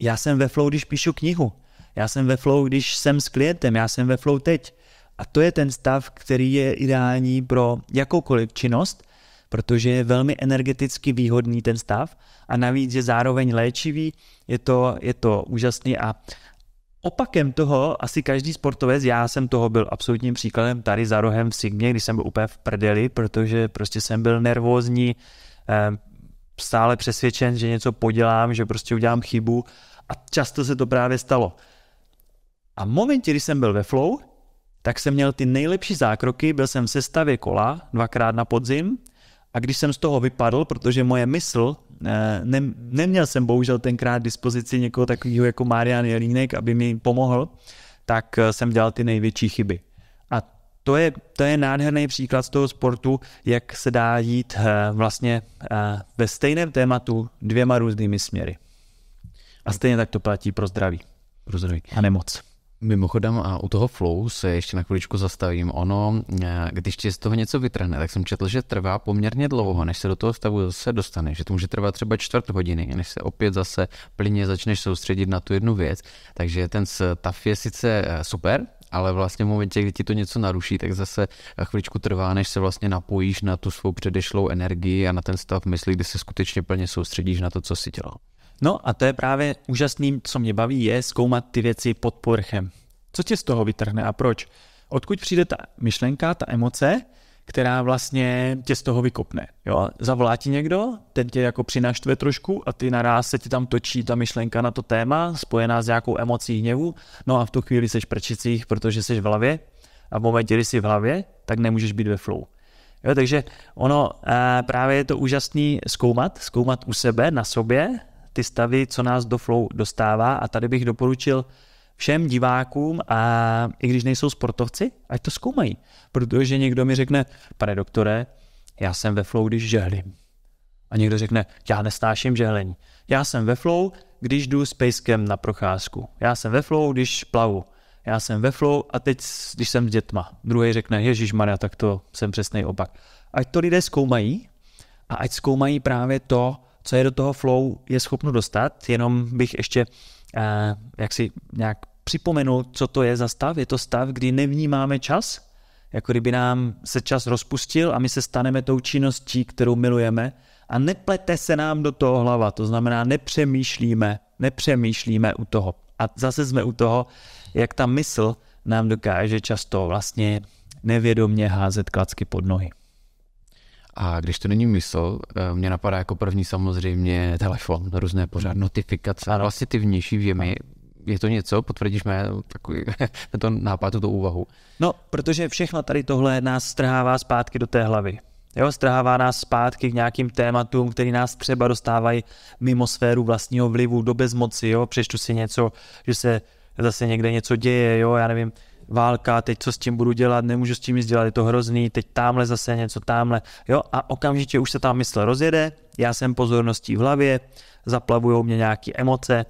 Já jsem ve flow, když píšu knihu. Já jsem ve flow, když jsem s klientem. Já jsem ve flow teď. A to je ten stav, který je ideální pro jakoukoliv činnost protože je velmi energeticky výhodný ten stav a navíc je zároveň léčivý, je to, je to úžasný a Opakem toho asi každý sportovec, já jsem toho byl absolutním příkladem tady za rohem v Sigmě, když jsem byl úplně v prdeli, protože prostě jsem byl nervózní, eh, stále přesvědčen, že něco podělám, že prostě udělám chybu a často se to právě stalo. A v momentě, kdy jsem byl ve flow, tak jsem měl ty nejlepší zákroky, byl jsem v sestavě kola dvakrát na podzim, a když jsem z toho vypadl, protože moje mysl, eh, ne, neměl jsem bohužel tenkrát dispozici někoho takového jako Marian Jelínek, aby mi pomohl, tak eh, jsem dělal ty největší chyby. A to je, to je nádherný příklad z toho sportu, jak se dá jít eh, vlastně ve stejném tématu dvěma různými směry. A stejně tak to platí pro zdraví. Pro zdraví. A nemoc. Mimochodem a u toho flow se ještě na chviličku zastavím. Ono, eh, když ti z toho něco vytrhne, tak jsem četl, že trvá poměrně dlouho, než se do toho stavu zase dostane, že to může trvat třeba čtvrt hodiny, než se opět zase plně začneš soustředit na tu jednu věc. Takže ten stav je sice eh, super, ale vlastně v momentě, kdy ti to něco naruší, tak zase chviličku trvá, než se vlastně napojíš na tu svou předešlou energii a na ten stav mysli, kdy se skutečně plně soustředíš na to, co si dělal. No a to je právě úžasným, co mě baví, je zkoumat ty věci pod povrchem. Co tě z toho vytrhne a proč? Odkud přijde ta myšlenka, ta emoce, která vlastně tě z toho vykopne. Jo? Zavolá ti někdo, ten tě jako přinaštve trošku a ty naraz se ti tam točí ta myšlenka na to téma, spojená s nějakou emocí hněvu, no a v tu chvíli seš prčicích, protože seš v hlavě a v momentě, kdy jsi v hlavě, tak nemůžeš být ve flow. Jo, takže ono e, právě je to úžasný zkoumat, zkoumat u sebe, na sobě, ty stavy, co nás do flow dostává a tady bych doporučil všem divákům a i když nejsou sportovci, ať to zkoumají. Protože někdo mi řekne, pane doktore, já jsem ve flow, když žehlím. A někdo řekne, já nestáším žehlení. Já jsem ve flow, když jdu s pejskem na procházku. Já jsem ve flow, když plavu. Já jsem ve flow a teď, když jsem s dětma. Druhý řekne, Ježíš Maria, tak to jsem přesný opak. Ať to lidé zkoumají a ať zkoumají právě to, co je do toho flow je schopno dostat, jenom bych ještě eh, jak si nějak připomenul, co to je za stav. Je to stav, kdy nevnímáme čas, jako kdyby nám se čas rozpustil a my se staneme tou činností, kterou milujeme a neplete se nám do toho hlava, to znamená nepřemýšlíme, nepřemýšlíme u toho. A zase jsme u toho, jak ta mysl nám dokáže často vlastně nevědomně házet klacky pod nohy. A když to není mysl, eh, mě napadá jako první samozřejmě telefon, různé pořád notifikace. A vlastně ty vnější věmy, je to něco, potvrdíš mé takový, to nápad, tuto úvahu. No, protože všechno tady tohle nás strhává zpátky do té hlavy. Jo, strhává nás zpátky k nějakým tématům, které nás třeba dostávají mimo sféru vlastního vlivu, do bezmoci, jo, přečtu si něco, že se zase někde něco děje, jo, já nevím, válka, teď co s tím budu dělat, nemůžu s tím nic dělat, je to hrozný, teď tamhle zase něco, tamhle, jo, a okamžitě už se ta mysl rozjede, já jsem pozorností v hlavě, zaplavují mě nějaké emoce,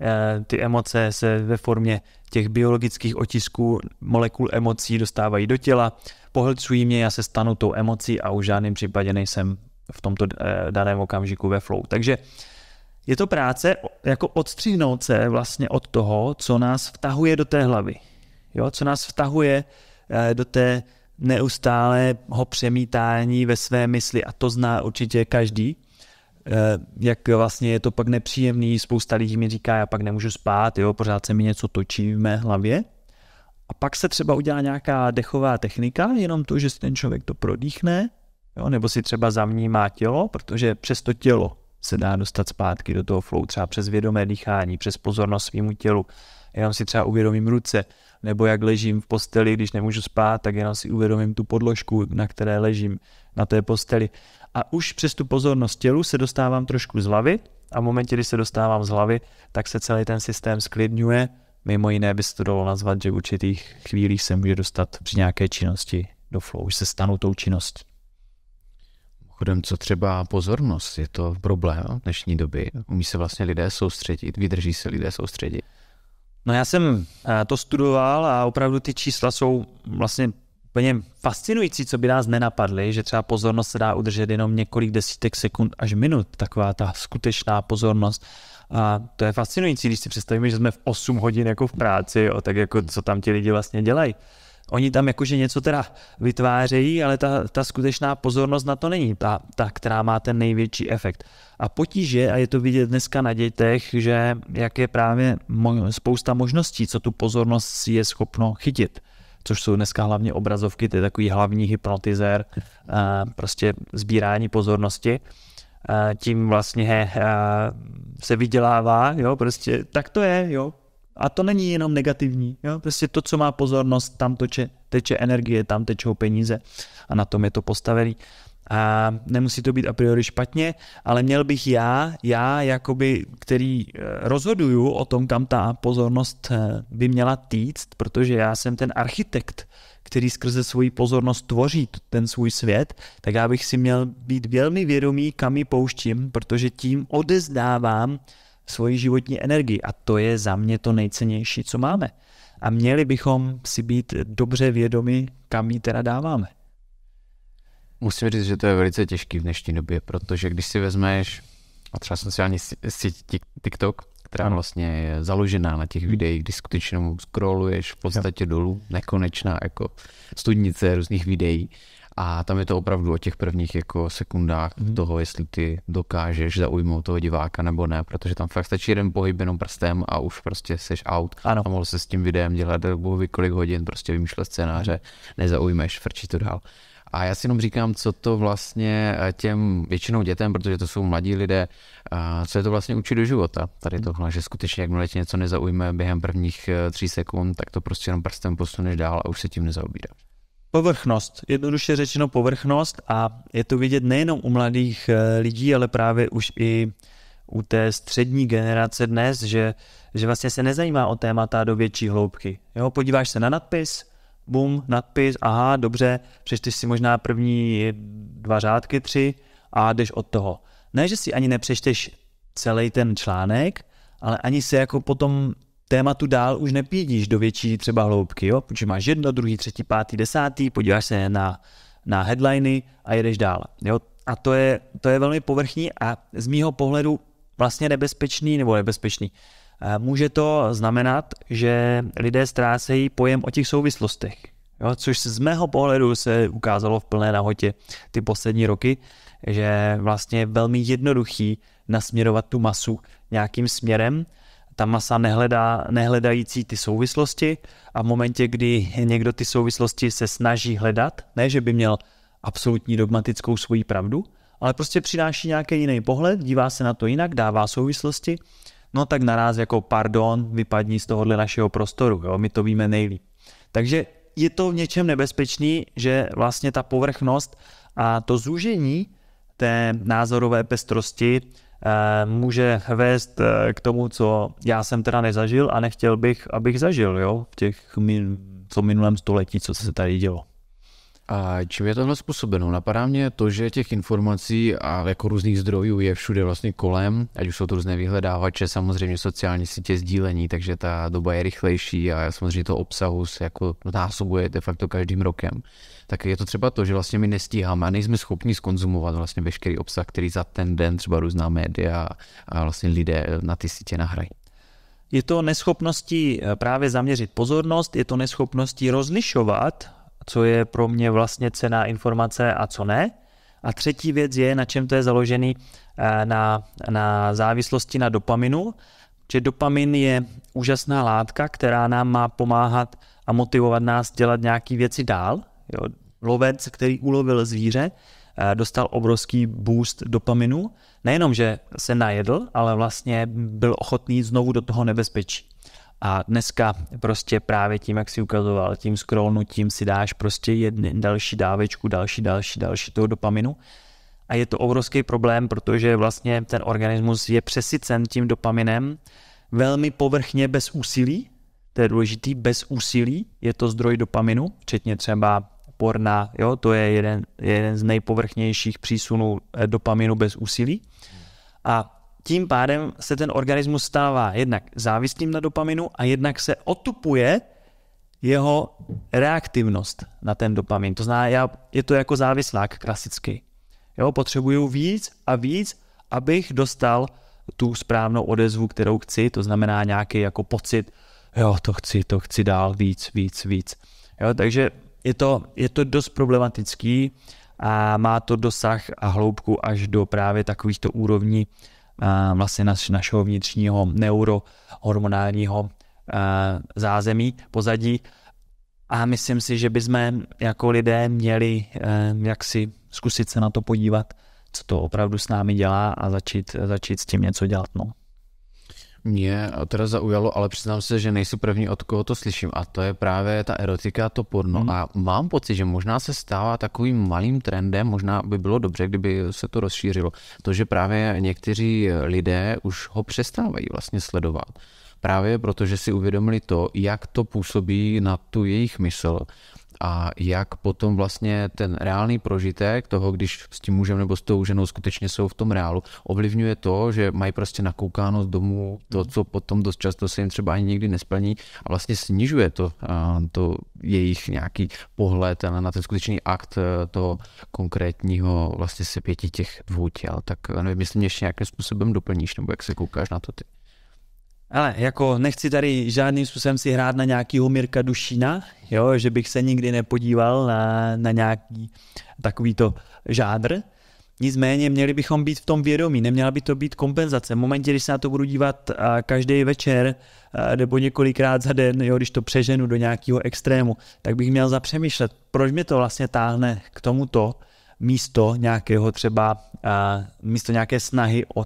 eh, ty emoce se ve formě těch biologických otisků molekul emocí dostávají do těla, pohlcují mě, já se stanu tou emocí a už v žádném případě nejsem v tomto eh, daném okamžiku ve flow. Takže je to práce jako odstřihnout se vlastně od toho, co nás vtahuje do té hlavy jo, co nás vtahuje eh, do té neustálého přemítání ve své mysli a to zná určitě každý, eh, jak vlastně je to pak nepříjemný, spousta lidí mi říká, já pak nemůžu spát, jo, pořád se mi něco točí v mé hlavě. A pak se třeba udělá nějaká dechová technika, jenom to, že si ten člověk to prodýchne, jo, nebo si třeba zavnímá tělo, protože přes to tělo se dá dostat zpátky do toho flow, třeba přes vědomé dýchání, přes pozornost svýmu tělu. Jenom si třeba uvědomím ruce, nebo jak ležím v posteli, když nemůžu spát, tak jenom si uvědomím tu podložku, na které ležím na té posteli. A už přes tu pozornost tělu se dostávám trošku z hlavy a v momentě, kdy se dostávám z hlavy, tak se celý ten systém sklidňuje. Mimo jiné by se to dalo nazvat, že v určitých chvílích se může dostat při nějaké činnosti do flow, už se stanu tou činnost. Chodem, co třeba pozornost, je to problém v dnešní doby. Umí se vlastně lidé soustředit, vydrží se lidé soustředit. No já jsem eh, to studoval a opravdu ty čísla jsou vlastně úplně fascinující, co by nás nenapadly, že třeba pozornost se dá udržet jenom několik desítek sekund až minut, taková ta skutečná pozornost. A to je fascinující, když si představíme, že jsme v 8 hodin jako v práci, jo, tak jako co tam ti lidi vlastně dělají oni tam jakože něco teda vytvářejí, ale ta, ta skutečná pozornost na to není ta, ta, která má ten největší efekt. A potíže, a je to vidět dneska na dětech, že jak je právě mo- spousta možností, co tu pozornost si je schopno chytit což jsou dneska hlavně obrazovky, to je takový hlavní hypnotizér, eh, prostě sbírání pozornosti. Eh, tím vlastně eh, se vydělává, jo, prostě tak to je, jo, a to není jenom negativní. Jo? Prostě to, co má pozornost, tam toče, teče energie, tam tečou peníze a na tom je to postavený. A nemusí to být a priori špatně, ale měl bych já, já jakoby, který eh, rozhoduju o tom, kam ta pozornost eh, by měla týct, protože já jsem ten architekt, který skrze svoji pozornost tvoří ten svůj svět, tak já bych si měl být velmi vědomý, kam ji pouštím, protože tím odezdávám svoji životní energii. A to je za mě to nejcennější, co máme. A měli bychom si být dobře vědomi, kam ji teda dáváme. Musím říct, že to je velice těžký v dnešní době, protože když si vezmeš a třeba sociální síť TikTok, která ano. vlastně je založená na těch hmm. videích, kdy skutečně scrolluješ v podstatě dolů, nekonečná jako studnice různých videí a tam je to opravdu o těch prvních jako sekundách mm. toho, jestli ty dokážeš zaujmout toho diváka nebo ne, protože tam fakt stačí jeden pohyb jenom prstem a už prostě seš out. Ano. A mohl se s tím videem dělat bohu kolik hodin, prostě vymýšlet scénáře, nezaujmeš, frčí to dál. A já si jenom říkám, co to vlastně eh, těm většinou dětem, protože to jsou mladí lidé, eh, co je to vlastně učí do života. Tady mhm. tohle, že skutečně jakmile tě něco nezaujme během prvních eh, tří sekund, tak to prostě jenom prstem posuneš dál a už se tím nezaobíráš. Povrchnost, jednoduše řečeno povrchnost a je to vidět nejenom u mladých eh, lidí, ale právě už i u té střední generace dnes, že, že vlastně se nezajímá o témata do větší hloubky. Jo, podíváš se na nadpis, bum, nadpis, aha, dobře, přečteš si možná první dva řádky, tři a jdeš od toho. Ne, že si ani nepřečteš celý ten článek, ale ani se jako potom tématu dál už nepídíš do větší třeba hloubky, jo? protože máš jedno, druhý, třetí, pátý, desátý, podíváš se na, na headliny a jedeš dál. Jo? A to je, to je velmi povrchní a z mýho pohledu vlastně nebezpečný nebo nebezpečný. Eh, může to znamenat, že lidé ztrácejí pojem o těch souvislostech, jo? což z mého pohledu se ukázalo v plné nahotě ty poslední roky, že vlastně je velmi jednoduchý nasměrovat tu masu nějakým směrem, ta masa nehledá, nehledající ty souvislosti a v momentě, kdy někdo ty souvislosti se snaží hledat, ne, že by měl absolutní dogmatickou svoji pravdu, ale prostě přináší nějaký jiný pohled, dívá se na to jinak, dává souvislosti, no tak naraz jako pardon, vypadní z tohohle našeho prostoru, jo, my to víme nejlíp. Takže je to v něčem nebezpečný, že vlastně ta povrchnost a to zúžení té názorové pestrosti Eh, může vést eh, k tomu, co já jsem teda nezažil a nechtěl bych, abych zažil jo, v těch, min, co minulém století, co se tady dělo. A čím je tohle způsobeno? Napadá mě to, že těch informací a jako různých zdrojů je všude vlastně kolem, ať už jsou to různé vyhledávače, samozřejmě sociální sítě sdílení, takže ta doba je rychlejší a samozřejmě to obsahu se jako násobuje de facto každým rokem. Tak je to třeba to, že vlastně my nestíháme a nejsme schopni skonzumovat vlastně veškerý obsah, který za ten den třeba různá média a vlastně lidé na ty sítě nahrají. Je to neschopností eh, právě zaměřit pozornost, je to neschopností rozlišovat co je pro mě vlastně cená informace a co ne. A třetí věc je, na čem to je založený, eh, na, na závislosti na dopaminu, že dopamin je úžasná látka, která nám má pomáhat a motivovat nás dělat nějaké věci dál. Jo, lovec, který ulovil zvíře, eh, dostal obrovský boost dopaminu. Nejenom, že se najedl, ale vlastně byl ochotný znovu do toho nebezpečí. A dneska prostě právě tím, jak si ukazoval, tím scrollnutím si dáš prostě jedny, další dávečku, další, další, další toho dopaminu. A je to obrovský problém, protože vlastně ten organismus je přesycen tím dopaminem velmi povrchně bez úsilí. To je důležitý, bez úsilí je to zdroj dopaminu, včetně třeba porna, jo, to je jeden, jeden z nejpovrchnějších přísunů eh, dopaminu bez úsilí. A tím pádem se ten organismus stává jednak závislým na dopaminu a jednak se otupuje jeho reaktivnost na ten dopamin. To znamená, já, je to jako závislák klasický. Jo, potřebuju víc a víc, abych dostal tu správnou odezvu, kterou chci, to znamená nějaký jako pocit, jo, to chci, to chci dál, víc, víc, víc. Jo, takže je to, je to dost problematický a má to dosah a hloubku až do právě takovýchto úrovní, vlastně naš, našeho vnitřního neurohormonálního zázemí, pozadí. A myslím si, že bychom jako lidé měli jaksi zkusit se na to podívat, co to opravdu s námi dělá a začít, začít s tím něco dělat. No. Mě teda zaujalo, ale přiznám se, že nejsou první, od koho to slyším. A to je právě ta erotika, a to porno. Mm. A mám pocit, že možná se stává takovým malým trendem, možná by bylo dobře, kdyby se to rozšířilo. To, že právě někteří lidé už ho přestávají vlastně sledovat. Právě protože si uvědomili to, jak to působí na tu jejich mysl a jak potom vlastně ten reálný prožitek toho, když s tím mužem nebo s tou ženou skutečně jsou v tom reálu, ovlivňuje to, že mají prostě nakoukáno z domu to, mhm. co potom dost často se jim třeba ani nikdy nesplní a vlastně snižuje to, eh, to jejich nějaký pohled na, na ten skutečný akt eh, toho konkrétního vlastně sepětí těch dvou těl. Tak eh, nevím, jestli mě ještě nějakým způsobem doplníš, nebo jak se koukáš na to ty. Ale jako nechci tady žádným způsobem si hrát na nějaký Mirka Dušína, jo, že bych se nikdy nepodíval na, na nějaký takovýto žádr. Nicméně měli bychom být v tom vědomí, neměla by to být kompenzace. V momentě, když se na to budu dívat každý večer nebo několikrát za den, jo, když to přeženu do nějakého extrému, tak bych měl zapřemýšlet, proč mě to vlastně táhne k tomuto místo nějakého třeba, místo nějaké snahy o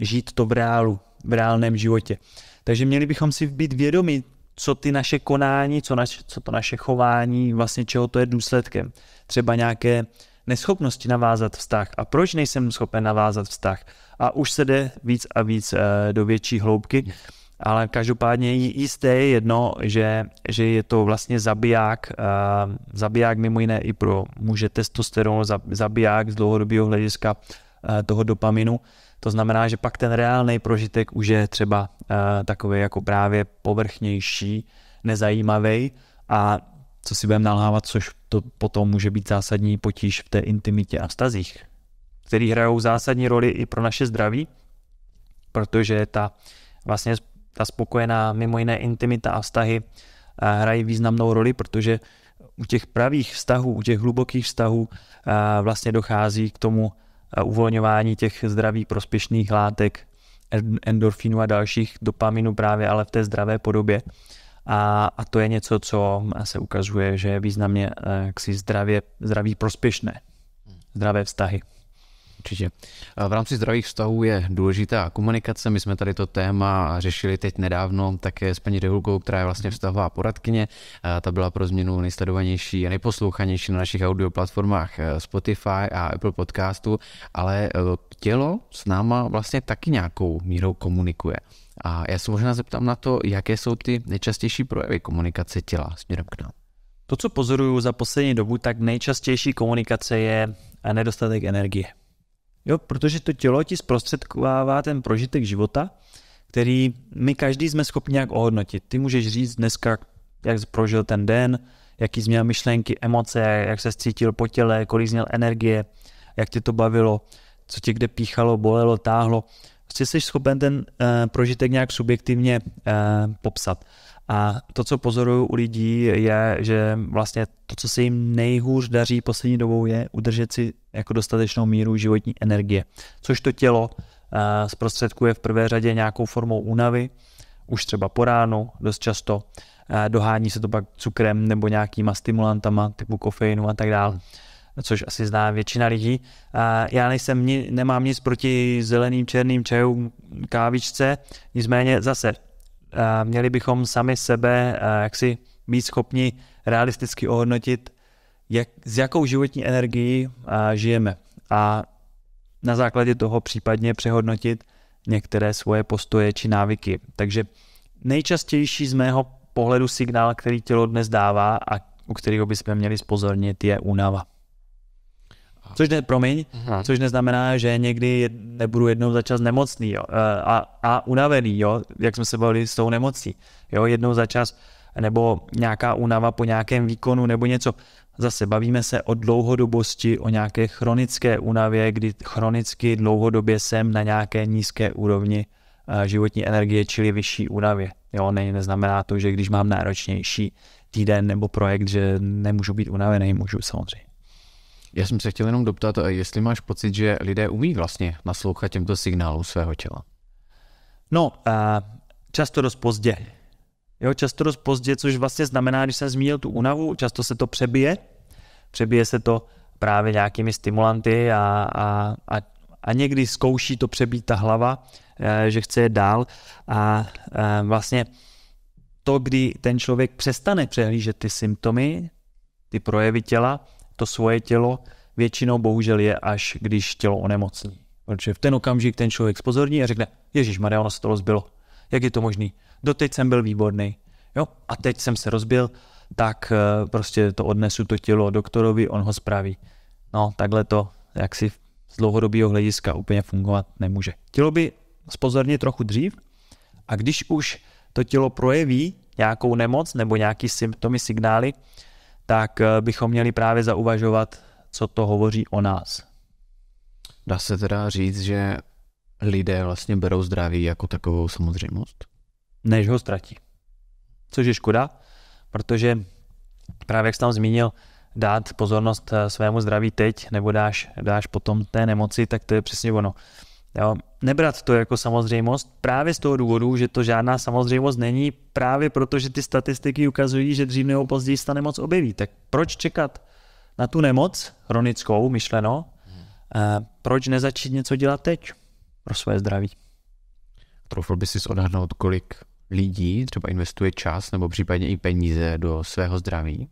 žít to v reálu, v reálném životě. Takže měli bychom si být vědomi, co ty naše konání, co, naš, co to naše chování, vlastně čeho to je důsledkem. Třeba nějaké neschopnosti navázat vztah a proč nejsem schopen navázat vztah. A už se jde víc a víc eh, do větší hloubky, ale každopádně jisté je jedno, že, že je to vlastně zabiják, eh, zabiják mimo jiné i pro muže testosteron, zabiják z dlouhodobého hlediska eh, toho dopaminu, to znamená, že pak ten reálný prožitek už je třeba uh, eh, takový jako právě povrchnější, nezajímavý a co si budeme nalhávat, což to potom může být zásadní potíž v té intimitě a stazích, který hrajou zásadní roli i pro naše zdraví, protože ta vlastně ta spokojená mimo jiné intimita a vztahy eh, hrají významnou roli, protože u těch pravých vztahů, u těch hlubokých vztahů eh, vlastně dochází k tomu uvolňování těch zdraví prospěšných látek, endorfinu a dalších dopaminu právě, ale v té zdravé podobě. A, a to je něco, co se ukazuje, že je významně eh, jaksi zdravě, zdraví prospěšné, zdravé vztahy určitě. V rámci zdravých vztahů je důležitá komunikace. My jsme tady to téma řešili teď nedávno také s paní Rehulkou, která je vlastně vztahová poradkyně. Ta byla pro změnu nejsledovanější a nejposlouchanější na našich audio platformách eh, Spotify a Apple Podcastu, ale eh, tělo s náma vlastně taky nějakou mírou komunikuje. A já se možná zeptám na to, jaké jsou ty nejčastější projevy komunikace těla směrem k nám. To, co pozoruju za poslední dobu, tak nejčastější komunikace je nedostatek energie. Jo, protože to tělo ti zprostředkovává ten prožitek života, který my každý jsme schopni nějak ohodnotit. Ty můžeš říct dneska, jak jsi prožil ten den, jaký jsi měl myšlenky, emoce, jak se cítil po těle, kolik jsi měl energie, jak tě to bavilo, co tě kde píchalo, bolelo, táhlo. Prostě jsi schopen ten uh, prožitek nějak subjektivně uh, popsat. A to, co pozoruju u lidí, je, že vlastně to, co se jim nejhůř daří poslední dobou, je udržet si jako dostatečnou míru životní energie, což to tělo eh, zprostředkuje v prvé řadě nějakou formou únavy, už třeba po ránu dost často, eh, dohání se to pak cukrem nebo nějakýma stimulantama typu kofeinu a tak dále což asi zná většina lidí. Eh, já nejsem, nemám nic proti zeleným černým čajům, kávičce, nicméně zase měli bychom sami sebe jaksi být schopni realisticky ohodnotit, jak, s jakou životní energií žijeme a na základě toho případně přehodnotit některé svoje postoje či návyky. Takže nejčastější z mého pohledu signál, který tělo dnes dává a u kterého bychom měli spozornit, je únava. Což ne, promiň, což neznamená, že někdy nebudu jednou za čas nemocný jo, e, a, a unavený, jo, jak jsme se bavili s tou nemocí. Jo, jednou za čas nebo nějaká únava po nějakém výkonu nebo něco. Zase bavíme se o dlouhodobosti, o nějaké chronické únavě, kdy chronicky dlouhodobě jsem na nějaké nízké úrovni e, životní energie, čili vyšší únavě. Jo, ne, neznamená to, že když mám náročnější týden nebo projekt, že nemůžu být unavený, můžu samozřejmě. Já jsem se chtěl jenom doptat, eh, jestli máš pocit, že lidé umí vlastně naslouchat těmto signálům svého těla. No, uh, často dost pozdě. Jo, často dost pozdě, což vlastně znamená, když jsem zmínil tu únavu, často se to přebije. Přebije se to právě nějakými stimulanty a, a, a, a někdy zkouší to přebít ta hlava, eh, že chce je dál. A vlastně to, kdy ten člověk přestane přehlížet ty symptomy, ty projevy těla, to svoje tělo většinou bohužel je, až když tělo onemocní. Protože v ten okamžik ten člověk spozorní a řekne, Ježíš Maria, ono se to rozbilo. Jak je to možný? Doteď jsem byl výborný. Jo, a teď jsem se rozbil, tak eh, prostě to odnesu to tělo doktorovi, on ho spraví. No, takhle to, jak si z dlouhodobého hlediska úplně fungovat nemůže. Tělo by spozorně trochu dřív a když už to tělo projeví nějakou nemoc nebo nějaký symptomy, signály, tak eh, bychom měli právě zauvažovat, co to hovoří o nás. Dá se teda říct, že lidé vlastně berou zdraví jako takovou samozřejmost? Než ho ztratí. Což je škoda, protože právě jak jsem tam zmínil, dát pozornost eh, svému zdraví teď, nebo dáš, dáš potom té nemoci, tak to je přesně ono. Jo? Nebrat to jako samozřejmost právě z toho důvodu, že to žádná samozřejmost není, právě proto, že ty statistiky ukazují, že dřív nebo později se ta nemoc objeví. Tak proč čekat na tu nemoc, chronickou myšleno, hmm. proč nezačít něco dělat teď pro své zdraví? Troufl by si odhadnout, kolik lidí třeba investuje čas nebo případně i peníze do svého zdraví?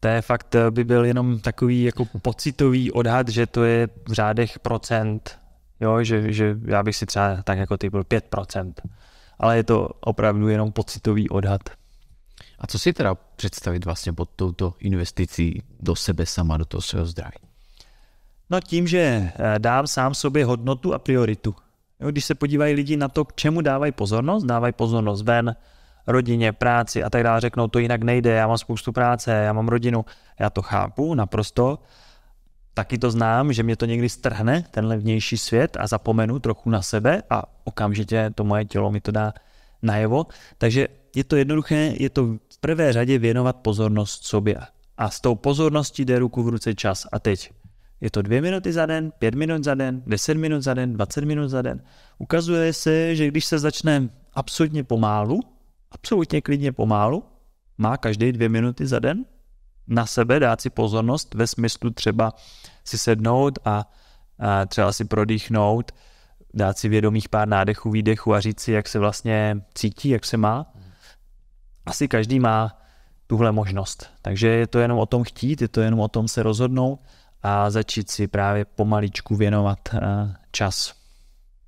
To je fakt, eh, by byl jenom takový jako pocitový odhad, že to je v řádech procent jo, že, že já bych si třeba tak jako ty byl 5%, ale je to opravdu jenom pocitový odhad. A co si teda představit vlastně pod touto investicí do sebe sama, do toho svého zdraví? No tím, že eh, dám sám sobě hodnotu a prioritu. Jo, když se podívají lidi na to, k čemu dávají pozornost, dávají pozornost ven, rodině, práci a tak dále, řeknou, to jinak nejde, já mám spoustu práce, já mám rodinu, já to chápu naprosto, Taky to znám, že mě to někdy strhne, tenhle vnější svět a zapomenu trochu na sebe a okamžitě to moje tělo mi to dá najevo. Takže je to jednoduché, je to v prvé řadě věnovat pozornost sobě. A s tou pozorností jde ruku v ruce čas a teď. Je to dvě minuty za den, pět minut za den, deset minut za den, dvacet minut za den. Ukazuje se, že když se začne absolutně pomálu, absolutně klidně pomálu, má každý dvě minuty za den, na sebe, dát si pozornost ve smyslu třeba si sednout a, a třeba si prodýchnout, dát si vědomých pár nádechů, výdechů a říct si, jak se vlastně cítí, jak se má. Asi každý má tuhle možnost. Takže je to jenom o tom chtít, je to jenom o tom se rozhodnout a začít si právě pomaličku věnovat eh, čas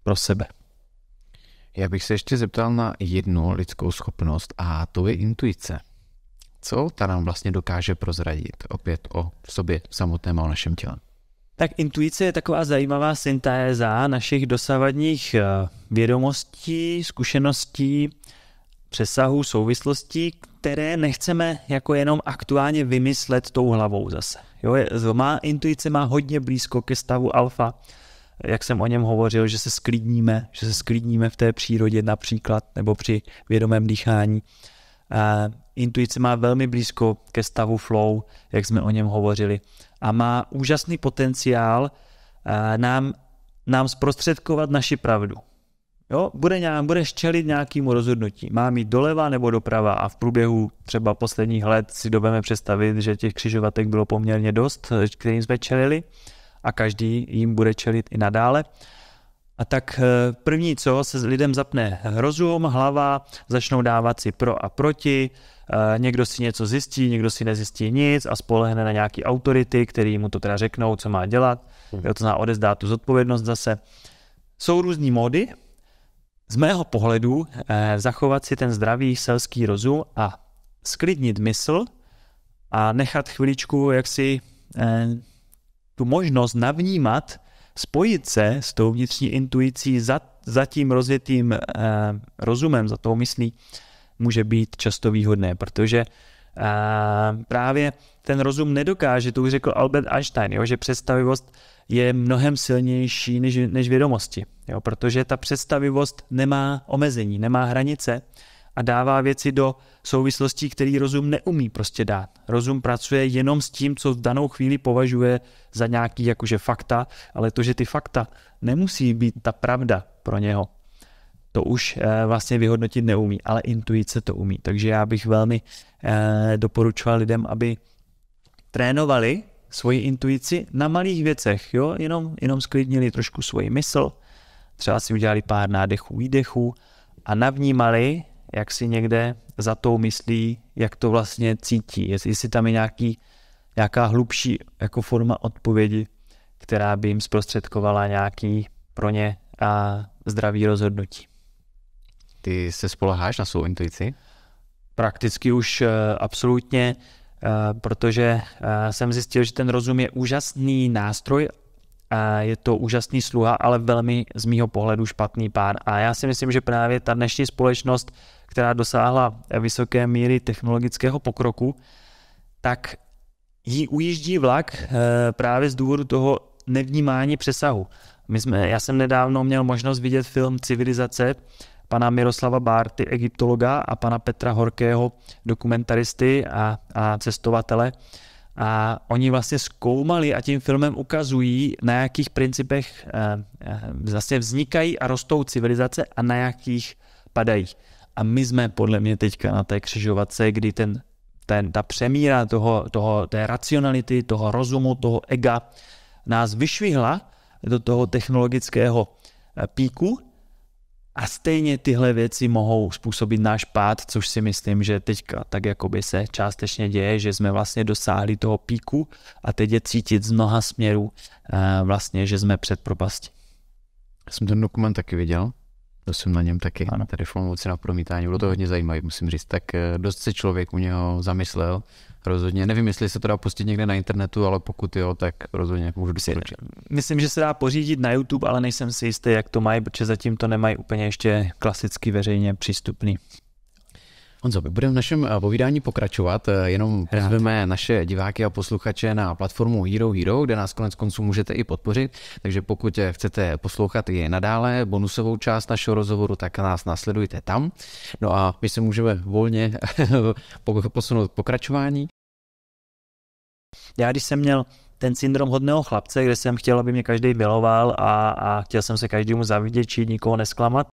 pro sebe. Já bych se ještě zeptal na jednu lidskou schopnost a to je intuice co ta nám vlastně dokáže prozradit opět o sobě samotném a o našem těle? Tak intuice je taková zajímavá syntéza našich dosavadních eh, vědomostí, zkušeností, přesahů, souvislostí, které nechceme jako jenom aktuálně vymyslet tou hlavou zase. Jo, je, má, intuice má hodně blízko ke stavu alfa, jak jsem o něm hovořil, že se sklidníme, že se sklidníme v té přírodě například, nebo při vědomém dýchání. Eh, intuice má velmi blízko ke stavu flow, jak jsme o něm hovořili. A má úžasný potenciál eh, nám, nám zprostředkovat naši pravdu. Jo, bude nějak, bude čelit nějakému rozhodnutí. Má mít doleva nebo doprava a v průběhu třeba posledních let si dobeme představit, že těch křižovatek bylo poměrně dost, kterým jsme čelili a každý jim bude čelit i nadále. A tak eh, první, co se lidem zapne rozum, hlava, začnou dávat si pro a proti, eh, někdo si něco zjistí, někdo si nezjistí nic a spolehne na nějaký autority, který mu to teda řeknou, co má dělat, mhm. to zná odezdá tu zodpovědnost zase. Jsou různý módy, z mého pohledu eh, zachovat si ten zdravý selský rozum a sklidnit mysl a nechat chviličku, jak si tu možnost navnímat spojit se s tou vnitřní intuicí za, za tím rozjetým eh, rozumem, za tou myslí, může být často výhodné, protože eh, právě ten rozum nedokáže, to už řekl Albert Einstein, jo, že představivost je mnohem silnější než, než vědomosti, jo, protože ta představivost nemá omezení, nemá hranice, eh, a dává věci do souvislostí, který rozum neumí prostě dát. Rozum pracuje jenom s tím, co v danou chvíli považuje za nějaký jakože fakta, ale to, že ty fakta nemusí být ta pravda pro něho, to už eh, vlastně vyhodnotit neumí, ale intuice to umí. Takže já bych velmi eh, doporučoval lidem, aby trénovali svoji intuici na malých věcech, jo? Jenom, jenom sklidnili trošku svoji mysl, třeba si udělali pár nádechů, výdechů a navnímali jak si někde za tou myslí, jak to vlastně cítí, jestli tam je nějaký, nějaká hlubší jako forma odpovědi, která by jim zprostředkovala nějaký pro ně a zdravý rozhodnutí. Ty se spoleháš na svou intuici? Prakticky už eh, absolutně, eh, protože eh, jsem zjistil, že ten rozum je úžasný nástroj, je to úžasný sluha, ale velmi z mýho pohledu špatný pán. A já si myslím, že právě ta dnešní společnost která dosáhla vysoké míry technologického pokroku, tak jí ujíždí vlak eh, právě z důvodu toho nevnímání přesahu. My jsme, já jsem nedávno měl možnost vidět film Civilizace pana Miroslava Bárty, egyptologa, a pana Petra Horkého, dokumentaristy a, a cestovatele. A oni vlastně zkoumali a tím filmem ukazují, na jakých principech eh, eh, vlastně vznikají a rostou civilizace a na jakých padají. A my jsme podle mě teďka na té křižovatce, kdy ten, ten, ta přemíra toho, toho, té racionality, toho rozumu, toho ega nás vyšvihla do toho technologického eh, píku a stejně tyhle věci mohou způsobit náš pád, což si myslím, že teďka tak jakoby se částečně děje, že jsme vlastně dosáhli toho píku a teď je cítit z mnoha směrů eh, vlastně, že jsme před propastí. Jsem ten dokument taky viděl. To jsem na něm taky, ano. tady v Olomouci na promítání. Bylo to hodně zajímavé, musím říct. Tak eh, dost se člověk u něho zamyslel. Rozhodně. Nevím, jestli se to dá pustit někde na internetu, ale pokud jo, tak rozhodně můžu doporučit. Myslím, že se dá pořídit na YouTube, ale nejsem si jistý, jak to mají, protože zatím to nemají úplně ještě klasicky veřejně přístupný. Honzo, my budeme v našem eh, povídání pokračovat, eh, jenom pozveme naše diváky a posluchače na platformu Hero Hero, kde nás konec konců můžete i podpořit, takže pokud eh, chcete poslouchat i nadále bonusovou část našeho rozhovoru, tak nás nasledujte tam. No a my se můžeme volně posunout pokračování. Já když jsem měl ten syndrom hodného chlapce, kde jsem chtěl, aby mě každý miloval a, a chtěl jsem se každému zavidět či nikoho nesklamat,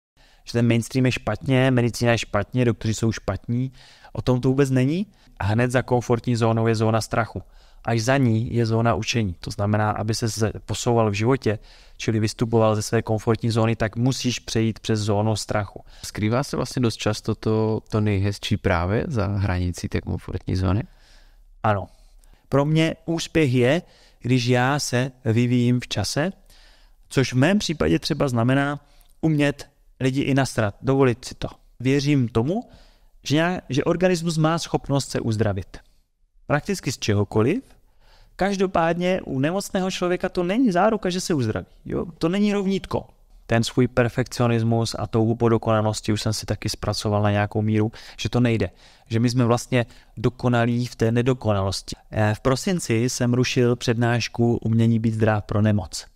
že ten mainstream je špatně, medicína je špatně, doktoři jsou špatní. O tom to vůbec není. A hned za komfortní zónou je zóna strachu. Až za ní je zóna učení. To znamená, aby se posouval v životě, čili vystupoval ze své komfortní zóny, tak musíš přejít přes zónu strachu. Skrývá se vlastně dost často to, to nejhezčí právě za hranicí té komfortní zóny? Ano. Pro mě úspěch je, když já se vyvíjím v čase, což v mém případě třeba znamená umět lidi i nasrat, dovolit si to. Věřím tomu, že, nějak, že organismus má schopnost se uzdravit. Prakticky z čehokoliv. Každopádně u nemocného člověka to není záruka, že se uzdraví. Jo? To není rovnítko. Ten svůj perfekcionismus a touhu po dokonalosti už jsem si taky zpracoval na nějakou míru, že to nejde. Že my jsme vlastně dokonalí v té nedokonalosti. Eh, v prosinci jsem rušil přednášku Umění být zdrav pro nemoc.